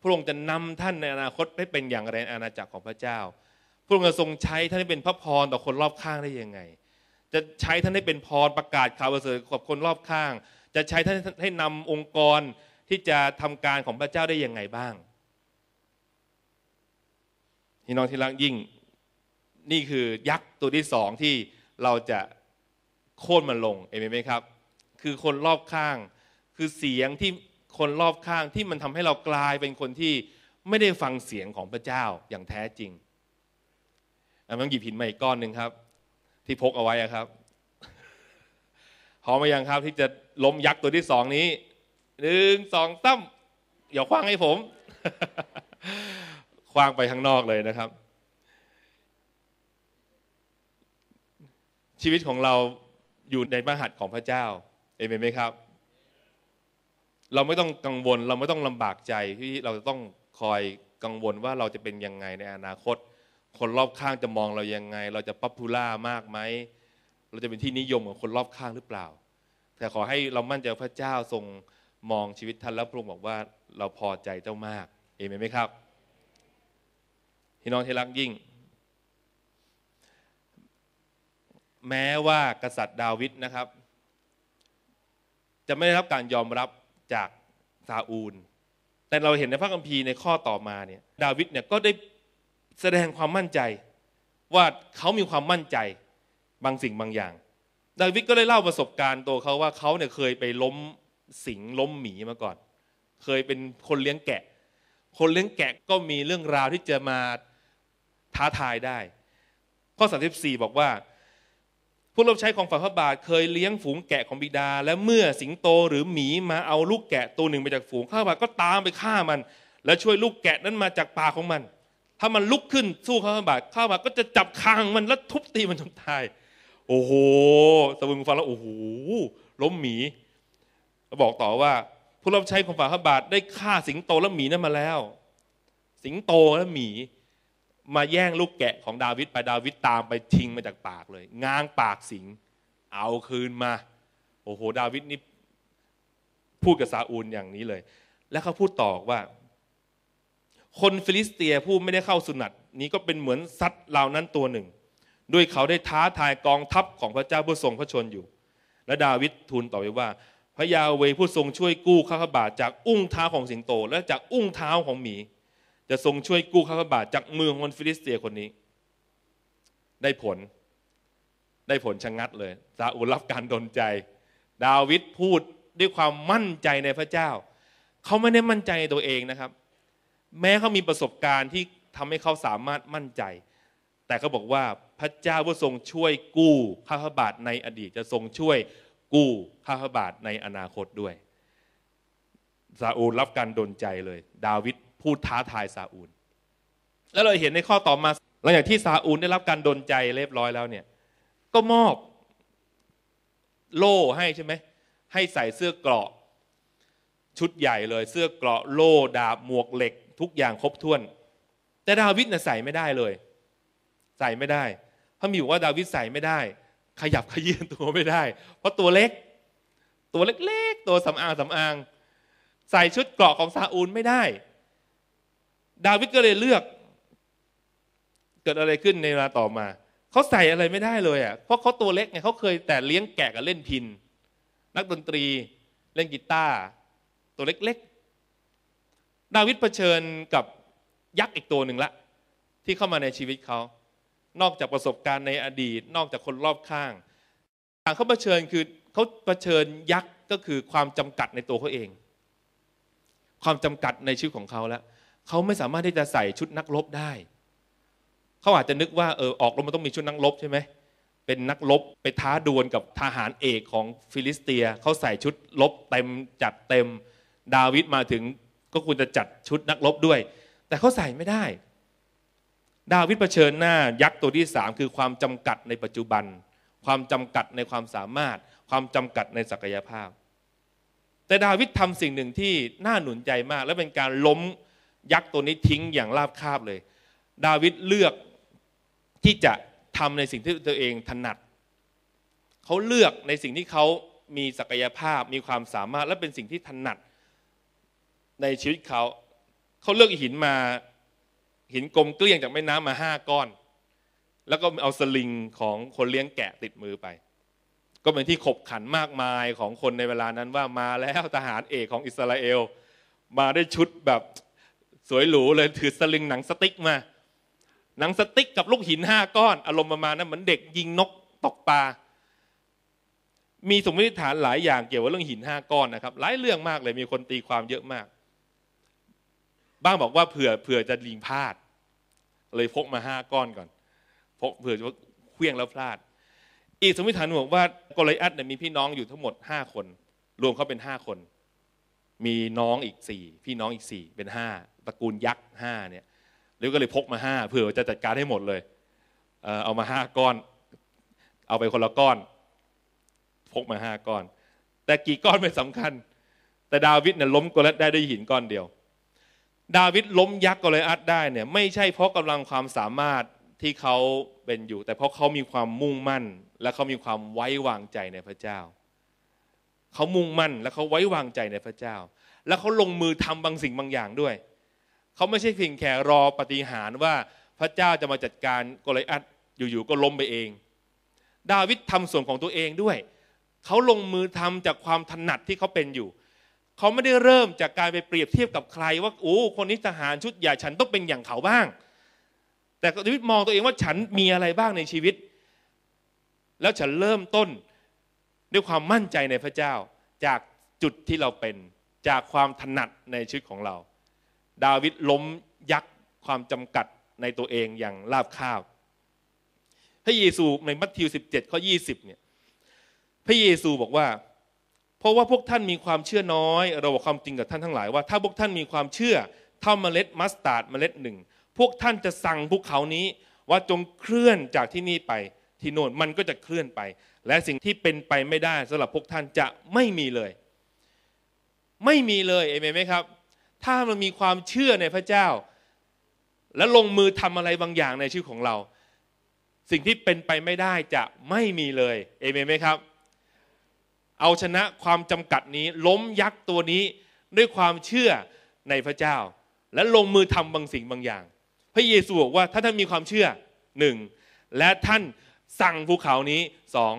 A: พระองค์จะนำท่านในอนาคตให้เป็นอย่างไรอาณาจักรของพระเจ้า พระองค์จะทรงใช้ท่านให้เป็นพระพรต่อคนรอบข้างได้ยังไงจะใช้ท่านให้เป็นพรประกาศข่าวประเสริฐกับคนรอบข้าง จะใช้ท่านให้นำองค์กรที่จะทำการของพระเจ้าได้ยังไงบ้างพี่น้องที่รักยิ่งนี่คือยักษ์ตัวที่สองที่เราจะโค่นมันลงเอเมนไหมครับ คือคนรอบข้าง คือเสียงที่คนรอบข้างที่มันทำให้เรากลายเป็นคนที่ไม่ได้ฟังเสียงของพระเจ้าอย่างแท้จริงอันม้นหยิบหินมาอีกก้อนหนึ่งครับที่พกเอาไว้ครับพร้อมไหมยังครับที่จะล้มยักษ์ตัวที่สองนี้ หนึ่งสองตั้มอย่าคว้างให้ผม คว้างไปข้างนอกเลยนะครับ ชีวิตของเราอยู่ในมหัดของพระเจ้า เอเมนไหมครับ เราไม่ต้องกังวล เราไม่ต้องลำบากใจที่เราจะต้องคอยกังวลว่าเราจะเป็นยังไงในอนาคตคนรอบข้างจะมองเรายังไง เราจะป๊อปปูล่ามากไหม เราจะเป็นที่นิยมของคนรอบข้างหรือเปล่า แต่ขอให้เรามั่นใจพระเจ้าทรงมองชีวิตท่านแล้วพระองค์บอกว่าเราพอใจเจ้ามาก เอเมนไหมครับพี่น้องที่รักยิ่ง แม้ว่ากษัตริย์ดาวิดนะครับ จะไม่ได้รับการยอมรับจากซาอูล แต่เราเห็นในพระคัมภีร์ในข้อต่อมาเนี่ย ดาวิดเนี่ยก็ได้แสดงความมั่นใจว่าเขามีความมั่นใจบางสิ่งบางอย่างดาวิดก็ได้เล่าประสบการณ์ตัวเขาว่าเขาเนี่ยเคยไปล้มสิงล้มหมีมาก่อน เคยเป็นคนเลี้ยงแกะ คนเลี้ยงแกะก็มีเรื่องราวที่จะมาท้าทายได้ ข้อ34บอกว่าผู้รับใช้ของฝ่ายพระบาท เคยเลี้ยงฝูงแกะของบิดา และเมื่อสิงโตหรือหมีมาเอาลูกแกะตัวหนึ่งไปจากฝูงข้าพระบาทก็ตามไปฆ่ามัน และช่วยลูกแกะนั้นมาจากปากของมันถ้ามันลุกขึ้นสู้ข้าวบาเข้าวบาก็จะจับคางมันแล้วทุบตีมันจนตายโอ้โหตะบึงฟังแล้วโอ้โหล้มหมีบอกต่อว่า ผู้รับใช้ของฝ่าข้าบาทได้ฆ่าสิงโต และหมีนั้นมาแล้ว สิงโตและหมี มาแย่งลูกแกะของดาวิดไปดาวิดตามไปทิ้งมาจากปากเลยง้างปากสิงเอาคืนมา โอ้โห ดาวิดนี่พูดกับซาอูลอย่างนี้เลย แล้วเขาพูดต่อว่าคนฟิลิสเตียผู้ไม่ได้เข้าสุนัตนี้ก็เป็นเหมือนสัตว์เหล่านั้นตัวหนึ่ง ด้วยเขาได้ท้าทายกองทัพของพระเจ้าผู้ทรงพระชนอยู่ และดาวิดทูลต่อไปว่า พระยาเวผู้ทรงช่วยกู้ข้าพบาทจากอุ้งเท้าของสิงโต และจากอุ้งเท้าของหมี จะทรงช่วยกู้ข้าพบาทจากมือของคนฟิลิสเตียคนนี้ ได้ผลได้ผลชะงงัดเลยซาอูลรับการดนใจ ดาวิดพูดด้วยความมั่นใจในพระเจ้า เขาไม่ได้มั่นใจในตัวเองนะครับแม้เขามีประสบการณ์ที่ทำให้เขาสามารถมั่นใจ แต่เขาบอกว่าพระเจ้าผู้ทรงช่วยกู้ข้าพบาทในอดีตจะทรงช่วยกู้ข้าพบาทในอนาคตด้วยซาอูลรับการดนใจเลย ดาวิดพูดท้าทายซาอูล แล้วเราเห็นในข้อต่อมาหลังจากที่ซาอูลได้รับการดนใจเรียบร้อยแล้วเนี่ย ก็มอบโล่ให้ใช่ไหมให้ใส่เสื้อเกราะ ชุดใหญ่เลยเสื้อเกราะ โล่ดาบหมวกเหล็กทุกอย่างครบถ้วน แต่ดาวิดน่ะใส่ไม่ได้เลย ใส่ไม่ได้พระมีบอกว่าดาวิดใส่ไม่ได้ ขยับขยื่นตัวไม่ได้ เพราะตัวเล็ก ตัวเล็กๆ ตัวสำอางสำอาง ใส่ชุดเกราะของซาอูลไม่ได้ ดาวิดก็เลยเลือก เกิดอะไรขึ้นในเวลาต่อมา เขาใส่อะไรไม่ได้เลยอ่ะ เพราะเขาตัวเล็กไงเขาเคยแต่เลี้ยงแกะกับเล่นพิน นักดนตรี เล่นกีตาร์ ตัวเล็กๆดาวิดเผชิญกับยักษ์อีกตัวหนึ่งละที่เข้ามาในชีวิตเขา นอกจากประสบการณ์ในอดีต นอกจากคนรอบข้างทางเขาเผชิญคือเขาเผชิญยักษ์ก็คือความจำกัดในตัวเขาเอง ความจำกัดในชีวิตของเขาแล้วเขาไม่สามารถที่จะใส่ชุดนักรบได้เขาอาจจะนึกว่าเออออกรบมันต้องมีชุดนักรบใช่ไหมเป็นนักรบไปท้าดวลกับทหารเอกของฟิลิสเตียเขาใส่ชุดรบเต็มจัดเต็มดาวิดมาถึงก็ควรจะจัดชุดนักรบด้วย แต่เขาใส่ไม่ได้ ดาวิดเผชิญหน้ายักษ์ตัวที่สามคือความจำกัดในปัจจุบัน ความจำกัดในความสามารถ ความจำกัดในศักยภาพ แต่ดาวิดทำสิ่งหนึ่งที่น่าหนุนใจมาก และเป็นการล้มยักษ์ตัวนี้ทิ้งอย่างราบคาบเลย ดาวิดเลือกที่จะทำในสิ่งที่ตัวเองถนัดเขาเลือกในสิ่งที่เขามีศักยภาพมีความสามารถและเป็นสิ่งที่ถนัดในชีวิตเขาเขาเลือกหินมาหินกลมเกลี้ยงจากแม่น้ำมาห้าก้อน แล้วก็เอาสลิงของคนเลี้ยงแกะติดมือไป ก็เป็นที่ขบขันมากมายของคนในเวลานั้น ว่ามาแล้วทหารเอกของอิสราเอลมาได้ชุดแบบสวยหรูเลยถือสลิงหนังสติ๊กมา หนังสติ๊กกับลูกหินห้าก้อน อารมณ์ประมาณนั้นเหมือนเด็กยิงนกตกปลามีสมมติฐานหลายอย่างเกี่ยวกับเรื่องหินห้าก้อนนะครับหลายเรื่องมากเลยมีคนตีความเยอะมากบ้างบอกว่าเผื่อเผื่อจะลิงพลาด เลยพกมาห้าก้อนก่อน พกเผื่อจะเคลี้ยงแล้วพลาด อีกสมมติฐานบอกว่ากอลิอัตเนี่ยมีพี่น้องอยู่ทั้งหมดห้าคนรวมเขาเป็นห้าคน มีน้องอีกสี่พี่น้องอีกสี่เป็นห้าตระกูลยักษ์ห้าเนี่ยแล้วก็เลยพกมาห้าเผื่อจะจัดการให้หมดเลยเอามาห้าก้อน เอาไปคนละก้อน พกมาห้าก้อน แต่กี่ก้อนไม่สำคัญ แต่ดาวิดเนี่ยล้มกอลิอัตได้ด้วยหินก้อนเดียวดาวิดล้มยักษ์กอลิอัตได้เนี่ยไม่ใช่เพราะกำลังความสามารถที่เขาเป็นอยู่ แต่เพราะเขามีความมุ่งมั่น และเขามีความไว้วางใจในพระเจ้า เขามุ่งมั่นและเขาไว้วางใจในพระเจ้า และเขาลงมือทำบางสิ่งบางอย่างด้วย เขาไม่ใช่เพียงแค่รอปฏิหารว่าพระเจ้าจะมาจัดการกอลิอัตอยู่ๆก็ล้มไปเอง ดาวิดทำส่วนของตัวเองด้วย เขาลงมือทำจากความถนัดที่เขาเป็นอยู่เขาไม่ได้เริ่มจากการไปเปรียบเทียบกับใครว่าโอ้คนนี้ทหารชุดใหญ่ฉันต้องเป็นอย่างเขาบ้าง แต่ชีวิตมองตัวเองว่าฉันมีอะไรบ้างในชีวิต แล้วฉันเริ่มต้นด้วยความมั่นใจในพระเจ้าจากจุดที่เราเป็นจากความถนัดในชีวิตของเรา ดาวิดล้มยักษ์ความจำกัดในตัวเองอย่างราบคาบพระเยซูในมัทธิว17ข้อยีเนี่ยพระเยซูบอกว่าเพราะว่าพวกท่านมีความเชื่อน้อย เราบอกความจริงกับท่านทั้งหลาย ว่าถ้าพวกท่านมีความเชื่อเท่าเมล็ดมัสตาร์ดเมล็ดหนึ่งพวกท่านจะสั่งภูเขานี้ ว่าจงเคลื่อนจากที่นี่ไปที่โน่นมันก็จะเคลื่อนไป และสิ่งที่เป็นไปไม่ได้สำหรับพวกท่านจะไม่มีเลย ไม่มีเลยเอเมนไหมครับ ถ้ามันมีความเชื่อในพระเจ้า และลงมือทำอะไรบางอย่างในชีวิตของเรา สิ่งที่เป็นไปไม่ได้จะไม่มีเลยเอเมนไหมครับเอาชนะความจำกัดนี้ล้มยักษ์ตัวนี้ด้วยความเชื่อในพระเจ้า และลงมือทำบางสิ่งบางอย่าง พระเยซูบอกว่าถ้าท่านมีความเชื่อหนึ่งและท่านสั่งภูเขานี้สอง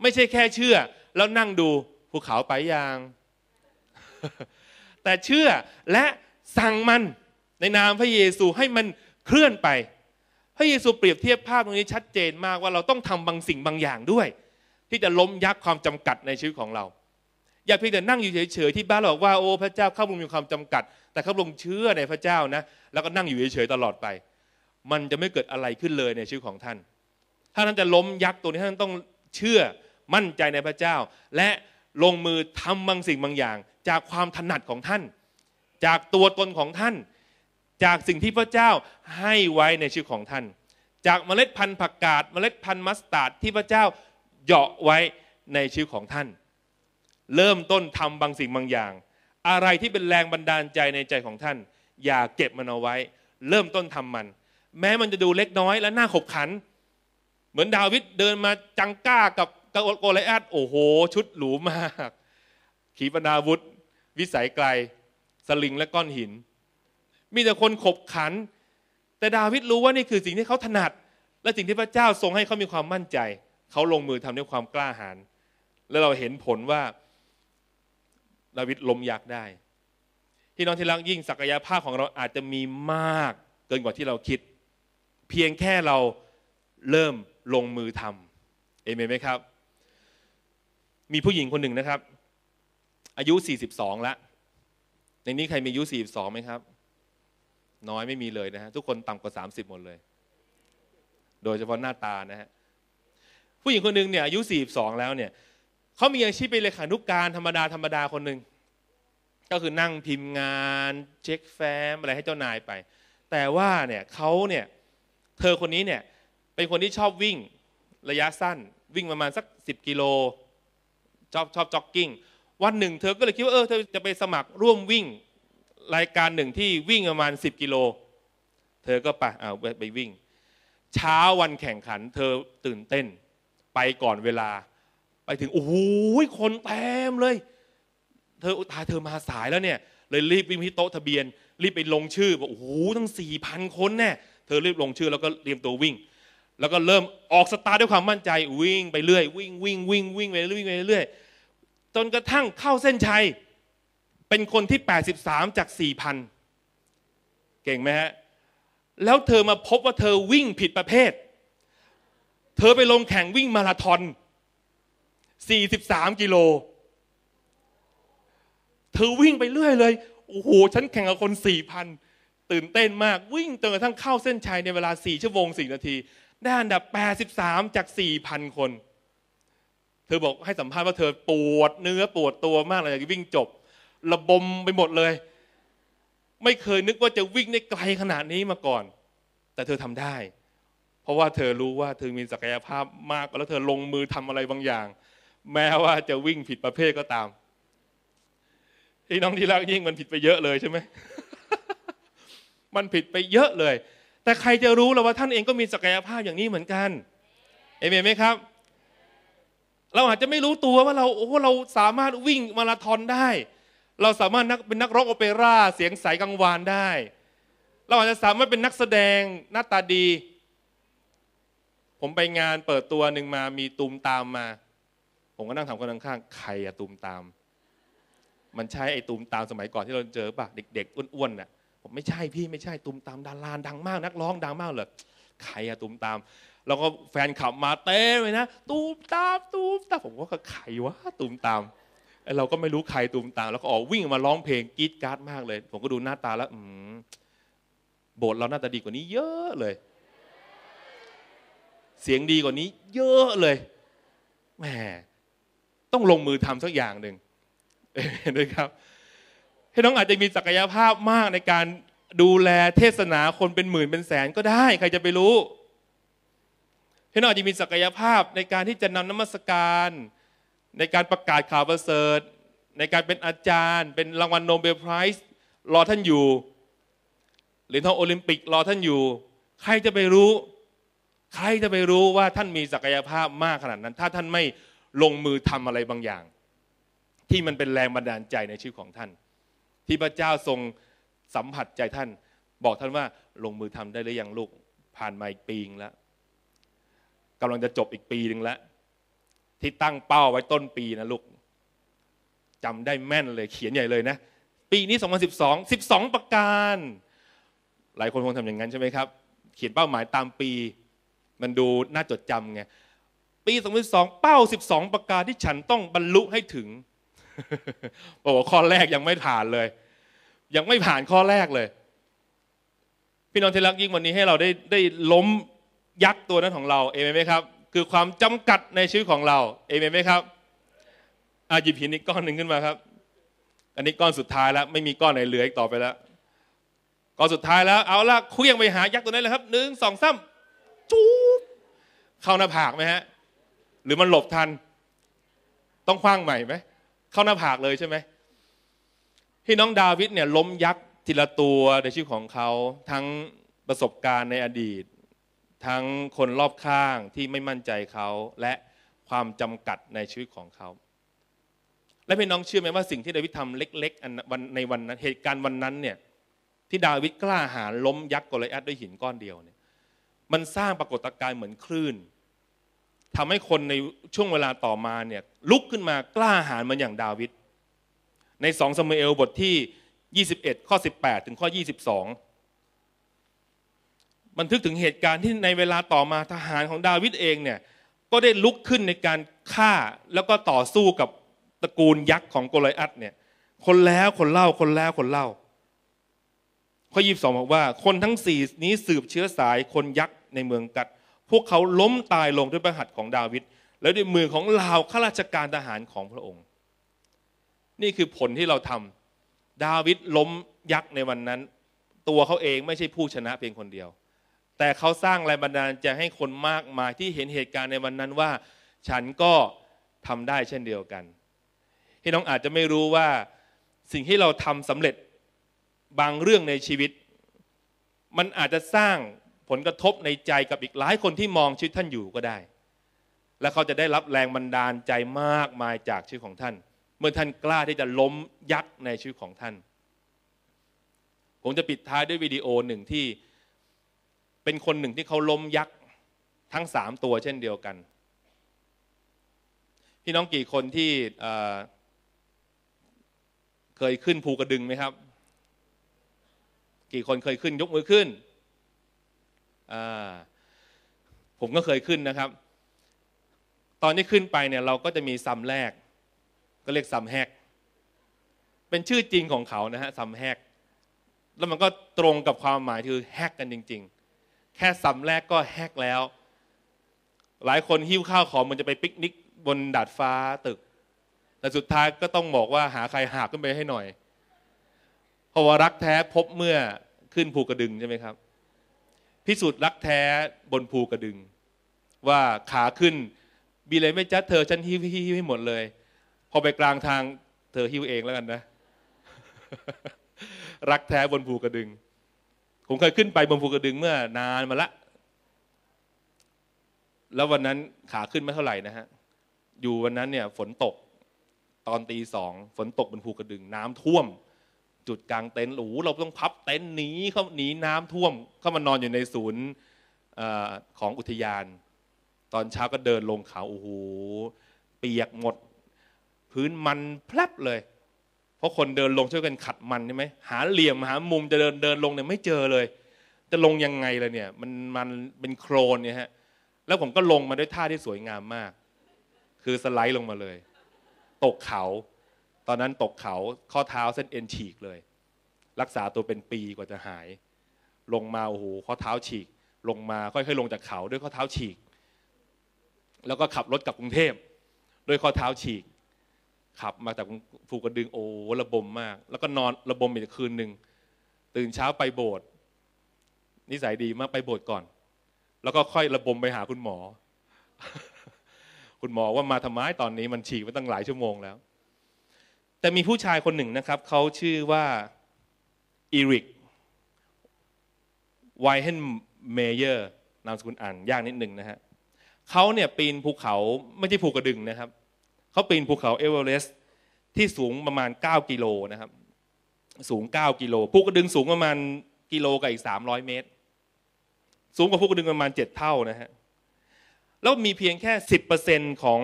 A: ไม่ใช่แค่เชื่อ แล้วนั่งดูภูเขาไปย่าง แต่เชื่อและสั่งมันในนามพระเยซูให้มันเคลื่อนไป พระเยซูเปรียบเทียบภาพตรงนี้ชัดเจนมากว่าเราต้องทำบางสิ่งบางอย่างด้วยที่จะล้มยักความจำกัดในชีวิตของเรา อย่าเพียงแต่นั่งอยู่เฉยๆที่บ้านเราบอกว่าโอ้พระเจ้าข้าพรงมีความจำกัด แต่ข้าพรงเชื่อในพระเจ้านะ แล้วก็นั่งอยู่เฉยๆตลอดไป มันจะไม่เกิดอะไรขึ้นเลยในชีวิตของท่าน ถ้าท่านจะล้มยักษ์ตัวนี้ท่านต้องเชื่อมั่นใจในพระเจ้า และลงมือทำบางสิ่งบางอย่าง จากความถนัดของท่าน จากตัวตนของท่าน จากสิ่งที่พระเจ้าให้ไว้ในชีวิตของท่าน จากเมล็ดพันธุ์ผักกาดเมล็ดพันธุ์มัสตาร์ดที่พระเจ้าเหยาะไว้ในชีวิตของท่าน เริ่มต้นทำบางสิ่งบางอย่าง อะไรที่เป็นแรงบันดาลใจในใจของท่าน อย่าเก็บมันเอาไว้ เริ่มต้นทำมัน แม้มันจะดูเล็กน้อย และน่าขบขัน เหมือนดาวิดเดินมาจังก้ากับกโกลิอัตโอ้โห ชุดหรูมาก ขีปนาวุธ วิสัยไกล สลิงและก้อนหิน มีแต่คนขบขัน แต่ดาวิดรู้ว่านี่คือสิ่งที่เขาถนัด และสิ่งที่พระเจ้าทรงให้เขามีความมั่นใจเขาลงมือทำด้วยความกล้าหาญแล้วเราเห็นผลว่าดาวิดล้มยักษ์ได้ ที่น้องที่รักยิ่งศักยภาพของเราอาจจะมีมากเกินกว่าที่เราคิด เพียงแค่เราเริ่มลงมือทำเอเมนไหมครับ มีผู้หญิงคนหนึ่งนะครับ อายุ 42 แล้วในนี้ใครมีอายุ 42ไหมครับ น้อยไม่มีเลยนะฮะทุกคนต่ำกว่า 30 หมดเลย โดยเฉพาะหน้าตานะฮะผู้หญิงคนหนึ่งเนี่ยอายุ 42 แล้วเนี่ย เขามีอาชีพเป็นเลขานุกการธรรมดาธรรมดาคนหนึ่ง ก็คือนั่งพิมพ์งาน เช็คแฟ้มอะไรให้เจ้านายไป แต่ว่าเนี่ยเขาเนี่ยเธอคนนี้เนี่ยเป็นคนที่ชอบวิ่งระยะสั้น วิ่งประมาณสัก 10 กิโลชอบชอบจ็อกกิ้ง วันหนึ่งเธอก็เลยคิดว่าเออเธอจะไปสมัครร่วมวิ่งรายการหนึ่งที่วิ่งประมาณ10กิโล เธอก็ไปเอาไปวิ่ง เช้าวันแข่งขันเธอตื่นเต้นไปก่อนเวลาไปถึงโอ้โหคนเต็มเลย เธอตาเธอมาสายแล้วเนี่ยเลยรีบวิ่งที่โต๊ะทะเบียนรีบไปลงชื่อบอกโอ้โหทั้งสี่พันคนแน่เธอรีบลงชื่อแล้วก็เตรียมตัววิ่ง แล้วก็เริ่มออกสตาร์ด้วยความมั่นใจวิ่งไปเรื่อย วิ่งวิ่งวิ่งวิ่งไปเรื่อยวิ่งไปเรื่อยจนกระทั่งเข้าเส้นชัยเป็นคนที่ 83 จาก 4,000เก่งไหมฮะแล้วเธอมาพบว่าเธอวิ่งผิดประเภทธอไปลงแข่งวิ่งมาราธอน 43 กิโล เธอวิ่งไปเรื่อยเลย โอ้โห ฉันแข่งกับคน 4,000 ตื่นเต้นมาก วิ่งจนกระทั่งเข้าเส้นชัยในเวลา 4 ชั่วโมง 4 นาที ได้อันดับ 83 จาก 4,000 คน เธอบอกให้สัมภาษณ์ว่าเธอปวดเนื้อปวดตัวมากเลยวิ่งจบ ระบมไปหมดเลย ไม่เคยนึกว่าจะวิ่งได้ไกลขนาดนี้มาก่อน แต่เธอทำได้เพราะว่าเธอรู้ว่าเธอมีศักยภาพมาก แล้วเธอลงมือทำอะไรบางอย่าง แม้ว่าจะวิ่งผิดประเภทก็ตาม ที่น้องที่รักยิ่งมันผิดไปเยอะเลยใช่ไหม มันผิดไปเยอะเลย แต่ใครจะรู้ลราว่าท่านเองก็มีศักยภาพอย่างนี้เหมือนกันเอเมนไหมครับ เราอาจจะไม่รู้ตัวว่าเรา โอ้ เราสามารถวิ่งมาราธอนได้ เราสามารถนักเป็นนักร้องโอเปร่าเสียงใสกังวานได้ เราอาจจะสามารถเป็นนักแสดงหน้าตาดีผมไปงานเปิดตัวหนึ่งมา มีตุมตามมา ผมก็นั่งถามคนข้างๆ ใครอะตุมตาม มันใช่ไอ้ตุมตามสมัยก่อนที่เราเจอปะเด็กๆ อ้วนๆน่ะ ผมไม่ใช่พี่ไม่ใช่ตุมตามดารานดังมากนักร้องดังมากเลยใครอะตุมตาม แล้วก็แฟนขับมาเต้เลยนะตุมตามตุมตาม ผมว่าใครวะตุมตามเราก็ไม่รู้ใครตุมตาม แล้วก็ออกวิ่งมาร้องเพลงกีดการ์ดมากเลย ผมก็ดูหน้าตาแล้วอืมโบสถ์เราหน้าตาดีกว่านี้เยอะเลยเสียงดีกว่านี้ เยอะเลย แหมต้องลงมือทำสักอย่างหนึ่งนะครับให้น้องอาจจะมีศักยภาพมากในการดูแลเทศนาคนเป็นหมื่นเป็นแสนก็ได้ ใครจะไปรู้ให้น้องอาจจะมีศักยภาพในการที่จะนำน้ำมศการ ในการประกาศข่าวประเสริฐในการเป็นอาจารย์ เป็นรางวัลโนเบลไพรส์รอท่านอยู่เหรียญทองโอลิมปิกรอท่านอยู่ใครจะไปรู้ใครจะไปรู้ว่าท่านมีศักยภาพมากขนาดนั้น ถ้าท่านไม่ลงมือทำอะไรบางอย่าง ที่มันเป็นแรงบันดาลใจในชีวิตของท่าน ที่พระเจ้าทรงสัมผัสใจท่าน บอกท่านว่าลงมือทำได้หรือยังลูกผ่านมาอีกปีงแล้วกำลังจะจบอีกปีหนึ่งแล้ว ที่ตั้งเป้าไว้ต้นปีนะลูกจำได้แม่นเลยเขียนใหญ่เลยนะ ปีนี้2012 12ประการ หลายคนคงทำอย่างนั้นใช่ไหมครับเขียนเป้าหมายตามปีมันดูน่าจดจำไงปี2012เป้า12ประการที่ฉันต้องบรรลุให้ถึงโอ้ข้อแรกยังไม่ผ่านเลย ยังไม่ผ่านข้อแรกเลย พี่น้องที่รักยิ่งวันนี้ให้เราได้ได้ล้มยักษ์ตัวนั้นของเราเอเมนไหมครับคือความจำกัดในชีวิตของเราเอเมนไหมครับอาหยิบหินอีกก้อนหนึ่งขึ้นมาครับ อันนี้ก้อนสุดท้ายแล้ว ไม่มีก้อนไหนเหลืออีกต่อไปแล้วก้อนสุดท้ายแล้ว เอาละคุยยังไปหายักษ์ตัวนั้นเลยครับหนึ่งสองสามจูบเข้าหน้าผากไหมฮะ หรือมันหลบทัน ต้องคว้างใหม่ไหมเข้าหน้าผากเลยใช่ไหม ที่น้องดาวิดเนี่ยล้มยักษ์ทีละตัวในชีวิตของเขา ทั้งประสบการณ์ในอดีต ทั้งคนรอบข้างที่ไม่มั่นใจเขา และความจำกัดในชีวิตของเขา และพี่น้องเชื่อไหมว่าสิ่งที่ดาวิดทำเล็กๆในวันนั้น เหตุการณ์วันนั้นเนี่ย ที่ดาวิดกล้าหาญล้มยักษ์กอลิอัดด้วยหินก้อนเดียวเนี่ยมันสร้างปรากฏการณ์เหมือนคลื่น ทำให้คนในช่วงเวลาต่อมาเนี่ยลุกขึ้นมากล้าหาญมันอย่างดาวิด ในสองสมุเอลบทที่ 21 ข้อ 18 ถึงข้อ 22 บันทึกถึงเหตุการณ์ที่ในเวลาต่อมาทหารของดาวิดเองเนี่ยก็ได้ลุกขึ้นในการฆ่าแล้วก็ต่อสู้กับตระกูลยักษ์ ของโกลอัตเนี่ยคนแล้วคนเล่าคนแล้วคนเล่า ข้อยีบสองบอกว่า คนทั้งสี่นี้สืบเชื้อสายคนยักษ์ในเมืองกัด พวกเขาล้มตายลงด้วยประหัตของดาวิดแล้วด้วยมือของลาวข้าราชการทหารของพระองค์ นี่คือผลที่เราทำดาวิดล้มยักษ์ในวันนั้น ตัวเขาเองไม่ใช่ผู้ชนะเพียงคนเดียว แต่เขาสร้างแรงบันดาลใจให้คนมากมายที่เห็นเหตุการณ์ในวันนั้นว่า ฉันก็ทำได้เช่นเดียวกันพี่น้องอาจจะไม่รู้ว่าสิ่งที่เราทำสำเร็จบางเรื่องในชีวิต มันอาจจะสร้างผลกระทบในใจกับอีกหลายคนที่มองชีวิตท่านอยู่ก็ได้ และเขาจะได้รับแรงบันดาลใจมากมายจากชีวิตของท่าน เมื่อท่านกล้าที่จะล้มยักษ์ในชีวิตของท่าน ผมจะปิดท้ายด้วยวิดีโอหนึ่งที่เป็นคนหนึ่งที่เขาล้มยักษ์ ทั้งสามตัวเช่นเดียวกัน พี่น้องกี่คนที่เคยขึ้นภูกระดึงไหมครับ กี่คนเคยขึ้นยกมือขึ้นผมก็เคยขึ้นนะครับ ตอนที่ขึ้นไปเนี่ย เราก็จะมีซัมแรก ก็เรียกซัมแฮก เป็นชื่อจริงของเขานะฮะซัมแฮก แล้วมันก็ตรงกับความหมายคือแฮกกันจริง ๆ แค่ซัมแรกก็แฮกแล้ว หลายคนหิ้วข้าวของ มันจะไปปิกนิกบนดาดฟ้าตึก แต่สุดท้ายก็ต้องบอกว่าหาใครหากขึ้นไปให้หน่อยเพราะว่ารักแท้พบเมื่อขึ้นภูกระดึงใช่ไหมครับพิสูจน์รักแท้บน ภูกระดึง ว่าขาขึ้น บีเลยไม่จัด เธอฉันหิ้วหิ้วให้หมดเลย พอไปกลางทางเธอหิ้วเองแล้วกันนะ รักแท้บนภูกระดึง ผมเคยขึ้นไปบน ภูกระดึงเมื่อนานมาละ แล้ววันนั้นขาขึ้นไม่เท่าไหร่นะฮะ อยู่วันนั้นเนี่ย ฝนตกตอนตีสองฝนตกบนภูกระดึง น้ำท่วมจุดกลางเต็นท์หรูเราต้องพับเต็นท์หนีเขาหนีน้ำท่วม เข้ามานอนอยู่ในศูนย์ของอุทยาน ตอนเช้าก็เดินลงเขาโอ้โห เปียกหมด พื้นมันแพลบเลย เพราะคนเดินลง ช่วยกันขัดมันใช่ไหมหาเหลี่ยมหามุมจะเดินเดินลงเนี่ยไม่เจอเลย จะลงยังไงเลยเนี่ย มันมันเป็นโครนเนี่ยฮะแล้วผมก็ลงมาด้วยท่าที่สวยงามมาก คือสไลด์ลงมาเลย ตกเขาตอนนั้นตกเขาข้อเท้าเส้นเอ็นฉีกเลย รักษาตัวเป็นปีกว่าจะหาย ลงมาโอ้โหข้อเท้าฉีก ลงมาค่อยๆลงจากเขาด้วยข้อเท้าฉีก แล้วก็ขับรถกลับกรุงเทพด้วยข้อเท้าฉีก ขับมาจากภูกระดึงโอ้ระบมมาก แล้วก็นอนระบมอีกคืนหนึ่งตื่นเช้าไปโบสถ์นิสัยดีมากไปโบสถ์ก่อน แล้วก็ค่อยระบมไปหาคุณหมอ คุณหมอว่ามาทำไมตอนนี้มันฉีกมาตั้งหลายชั่วโมงแล้วแต่มีผู้ชายคนหนึ่งนะครับเขาชื่อว่าอีริกไวเฮนเมเยอร์นามสกุลอ่านยากนิดหนึ่งนะฮะเขาเนี่ยปีนภูเขาไม่ใช่ภูกระดึงนะครับเขาปีนภูเขาเอเวอเรสต์ที่สูงประมาณ9กิโลนะครับ สูง9กิโลภูกระดึงสูงประมาณกิโลกับอีก300เมตร สูงกว่าภูกระดึงประมาณ7เท่านะฮะแล้วมีเพียงแค่10%ของ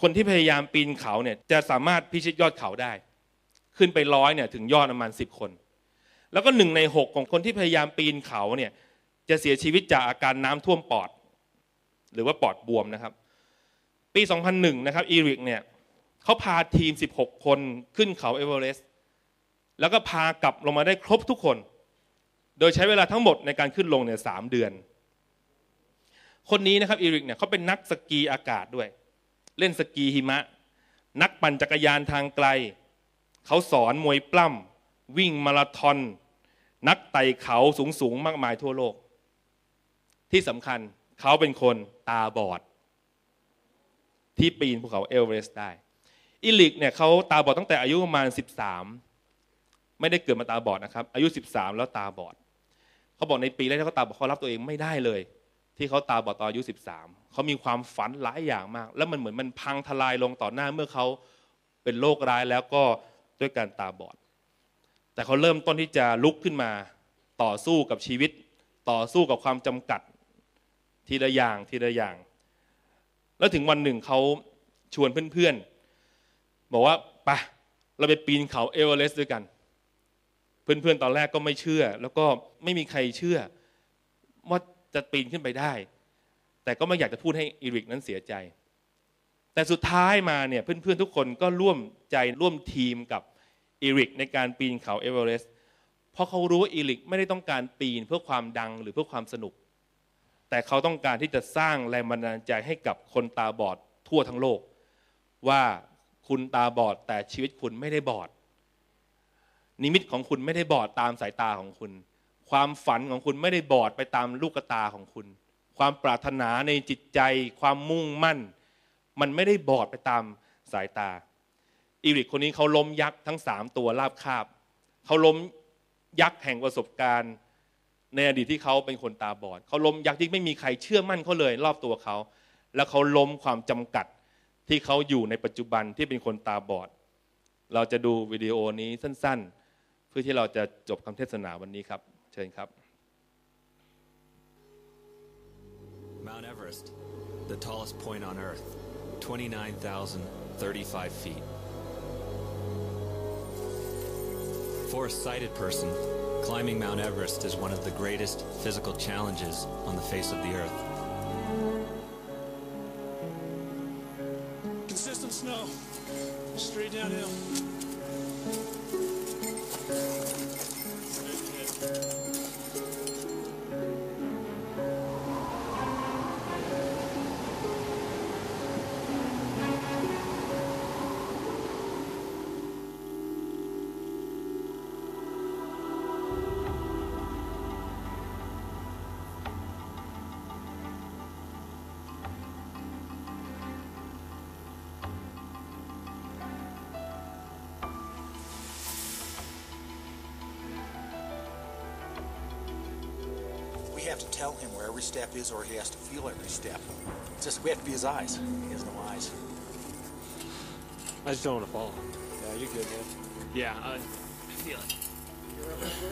A: คนที่พยายามปีนเขาเนี่ยจะสามารถพิชิตยอดเขาได้ ขึ้นไปร้อยเนี่ยถึงยอดประมาณสิบคน แล้วก็หนึ่งในหกของคนที่พยายามปีนเขาเนี่ยจะเสียชีวิตจากอาการน้ำท่วมปอด หรือว่าปอดบวมนะครับ ปี2001นะครับอีริกเนี่ยเขาพาทีม16คนขึ้นเขาเอเวอเรสต์แล้วก็พากลับลงมาได้ครบทุกคน โดยใช้เวลาทั้งหมดในการขึ้นลงเนี่ยสเดือน คนนี้นะครับอีริกเนี่ยเขาเป็นนักสกีอากาศด้วยเล่นสกีหิมะ นักปั่นจักรยานทางไกลเขาสอนมวยปล้ำวิ่งมาราธอน นักไต่เขาสูงสูงมากมายทั่วโลก ที่สำคัญเขาเป็นคนตาบอด ที่ปีนภูเขาเอลเวสต์ได้อิลิกเนี่ยเขาตาบอดตั้งแต่อายุประมาณ13ไม่ได้เกิดมาตาบอดนะครับ อายุ13แล้วตาบอดเขาบอกในปีแรกที่เขาตาบอดเขารับตัวเองไม่ได้เลยที่เขาตาบอดตอนอายุสสิบามเขามีความฝันหลายอย่างมาก แล้วมันเหมือนมันพังทลายลงต่อหน้าเมื่อเขาเป็นโรคร้ายแล้วก็ด้วยการตาบอด แต่เขาเริ่มต้นที่จะลุกขึ้นมาต่อสู้กับชีวิต ต่อสู้กับความจำกัดทีละอย่างทีละอย่าง แล้วถึงวันหนึ่งเขาชวนเพื่อนๆ บอกว่าไปเราไปปีนเขาเอเวอเรสต์ด้วยกัน เพื่อนๆตอนแรกก็ไม่เชื่อ แล้วก็ไม่มีใครเชื่อว่าจะปีนขึ้นไปได้ แต่ก็ไม่อยากจะพูดให้อีริกนั้นเสียใจ แต่สุดท้ายมาเนี่ยเพื่อนๆทุกคนก็ร่วมใจร่วมทีมกับอีริกในการปีนเขาเอเวอเรสต์ เพราะเขารู้ว่าอีริกไม่ได้ต้องการปีนเพื่อความดังหรือเพื่อความสนุก แต่เขาต้องการที่จะสร้างแรงบันดาลใจให้กับคนตาบอดทั่วทั้งโลก ว่าคุณตาบอดแต่ชีวิตคุณไม่ได้บอด นิมิตของคุณไม่ได้บอดตามสายตาของคุณความฝันของคุณไม่ได้บอดไปตามลูกตาของคุณ ความปรารถนาในจิตใจ ความมุ่งมั่น มันไม่ได้บอดไปตามสายตา อีริกคนนี้เขาล้มยักษ์ทั้งสามตัวลาบคาบเขาล้มยักษ์แห่งประสบการณ์ในอดีตที่เขาเป็นคนตาบอด เขาล้มยักษ์ที่ไม่มีใครเชื่อมั่นเขาเลยรอบตัวเขา แล้วเขาล้มความจำกัดที่เขาอยู่ในปัจจุบันที่เป็นคนตาบอด เราจะดูวิดีโอนี้สั้นๆ เพื่อที่เราจะจบคำเทศนาวันนี้ครับ Mount Everest the tallest point on earth 29,035 feet For a sighted person climbing Mount Everest is one of the greatest physical challenges on the face of the earth Consistent snow straight downhill step is, or he has to feel every step. It's just we have to be his eyes. He has no eyes. I just don't want to fall. Yeah, you're good, man. Yeah, I, feel it.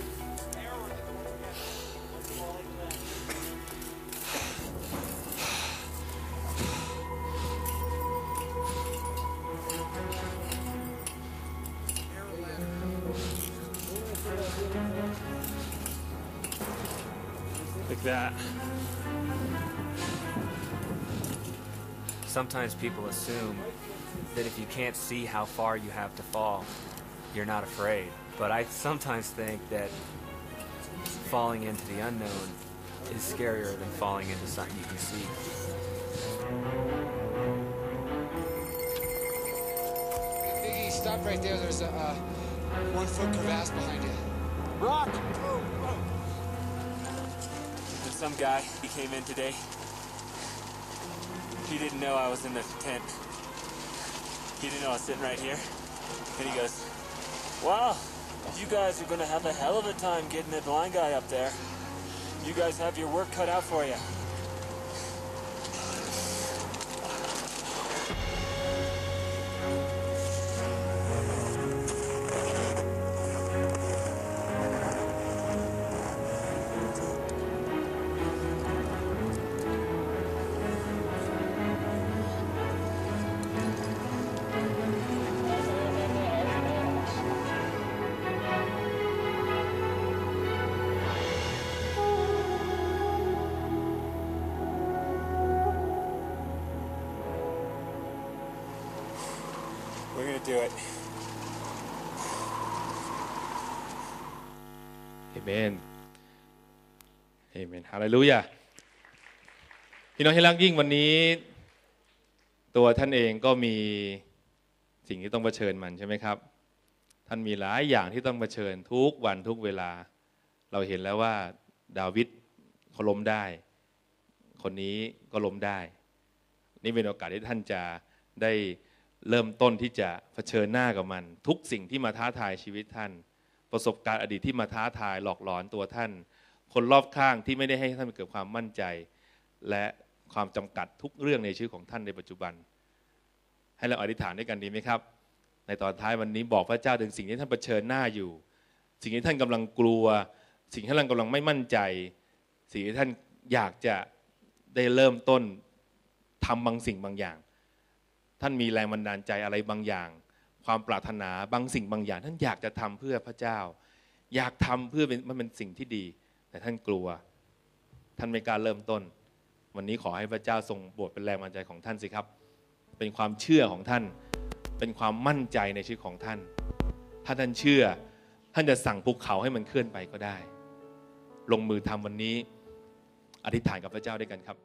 A: like that. sometimes people assume that if you can't see how far you have to fall, you're not afraid. But I sometimes think that falling into the unknown is scarier than falling into something you can see. Biggie, stop right there. There's a uh, one-foot crevasse behind you. Rock! There's some guy, he came in today, he didn't know I was in the tent. He didn't know I was sitting right here. And he goes, Wow, you guys are going to have a hell of a time getting that blind guy up there. You guys have your work cut out for you. We're gonna do it. Amen. Amen. Hallelujah. พี่น้องที่รักยิ่งวันนี้ ตัวท่านเองก็มีสิ่งที่ต้องเผชิญมันใช่ไหมครับ ท่านมีหลายอย่างที่ต้องเผชิญทุกวันทุกเวลา เราเห็นแล้วว่าดาวิดเขาล้มได้ คนนี้ก็ล้มได้นี่เป็นโอกาสที่ท่านจะได้เริ่มต้นที่จะเผชิญหน้ากับมัน ทุกสิ่งที่มาท้าทายชีวิตท่าน ประสบการณ์อดีตที่มาท้าทาย หลอกหลอนตัวท่าน คนรอบข้างที่ไม่ได้ให้ท่านเกิดความมั่นใจ และความจำกัดทุกเรื่องในชีวิตของท่านในปัจจุบัน ให้เราอธิษฐานด้วยกันดีไหมครับ ในตอนท้ายวันนี้บอกพระเจ้าถึงสิ่งที่ท่านเผชิญหน้าอยู่ สิ่งที่ท่านกำลังกลัว สิ่งที่ท่านกำลังไม่มั่นใจ สิ่งที่ท่านอยากจะได้เริ่มต้นทำบางสิ่งบางอย่างท่านมีแรงบันดาลใจอะไรบางอย่าง ความปรารถนาบางสิ่งบางอย่างท่านอยากจะทำเพื่อพระเจ้า อยากทำเพื่อมันเป็นสิ่งที่ดี แต่ท่านกลัว ท่านไม่กล้าเริ่มต้น วันนี้ขอให้พระเจ้าทรงบวชเป็นแรงบันดาลใจของท่านสิครับ เป็นความเชื่อของท่านเป็นความมั่นใจในชีวิตของท่าน ถ้าท่านเชื่อท่านจะสั่งภูเขาให้มันเคลื่อนไปก็ได้ ลงมือทำวันนี้อธิษฐานกับพระเจ้าด้วยกันครับ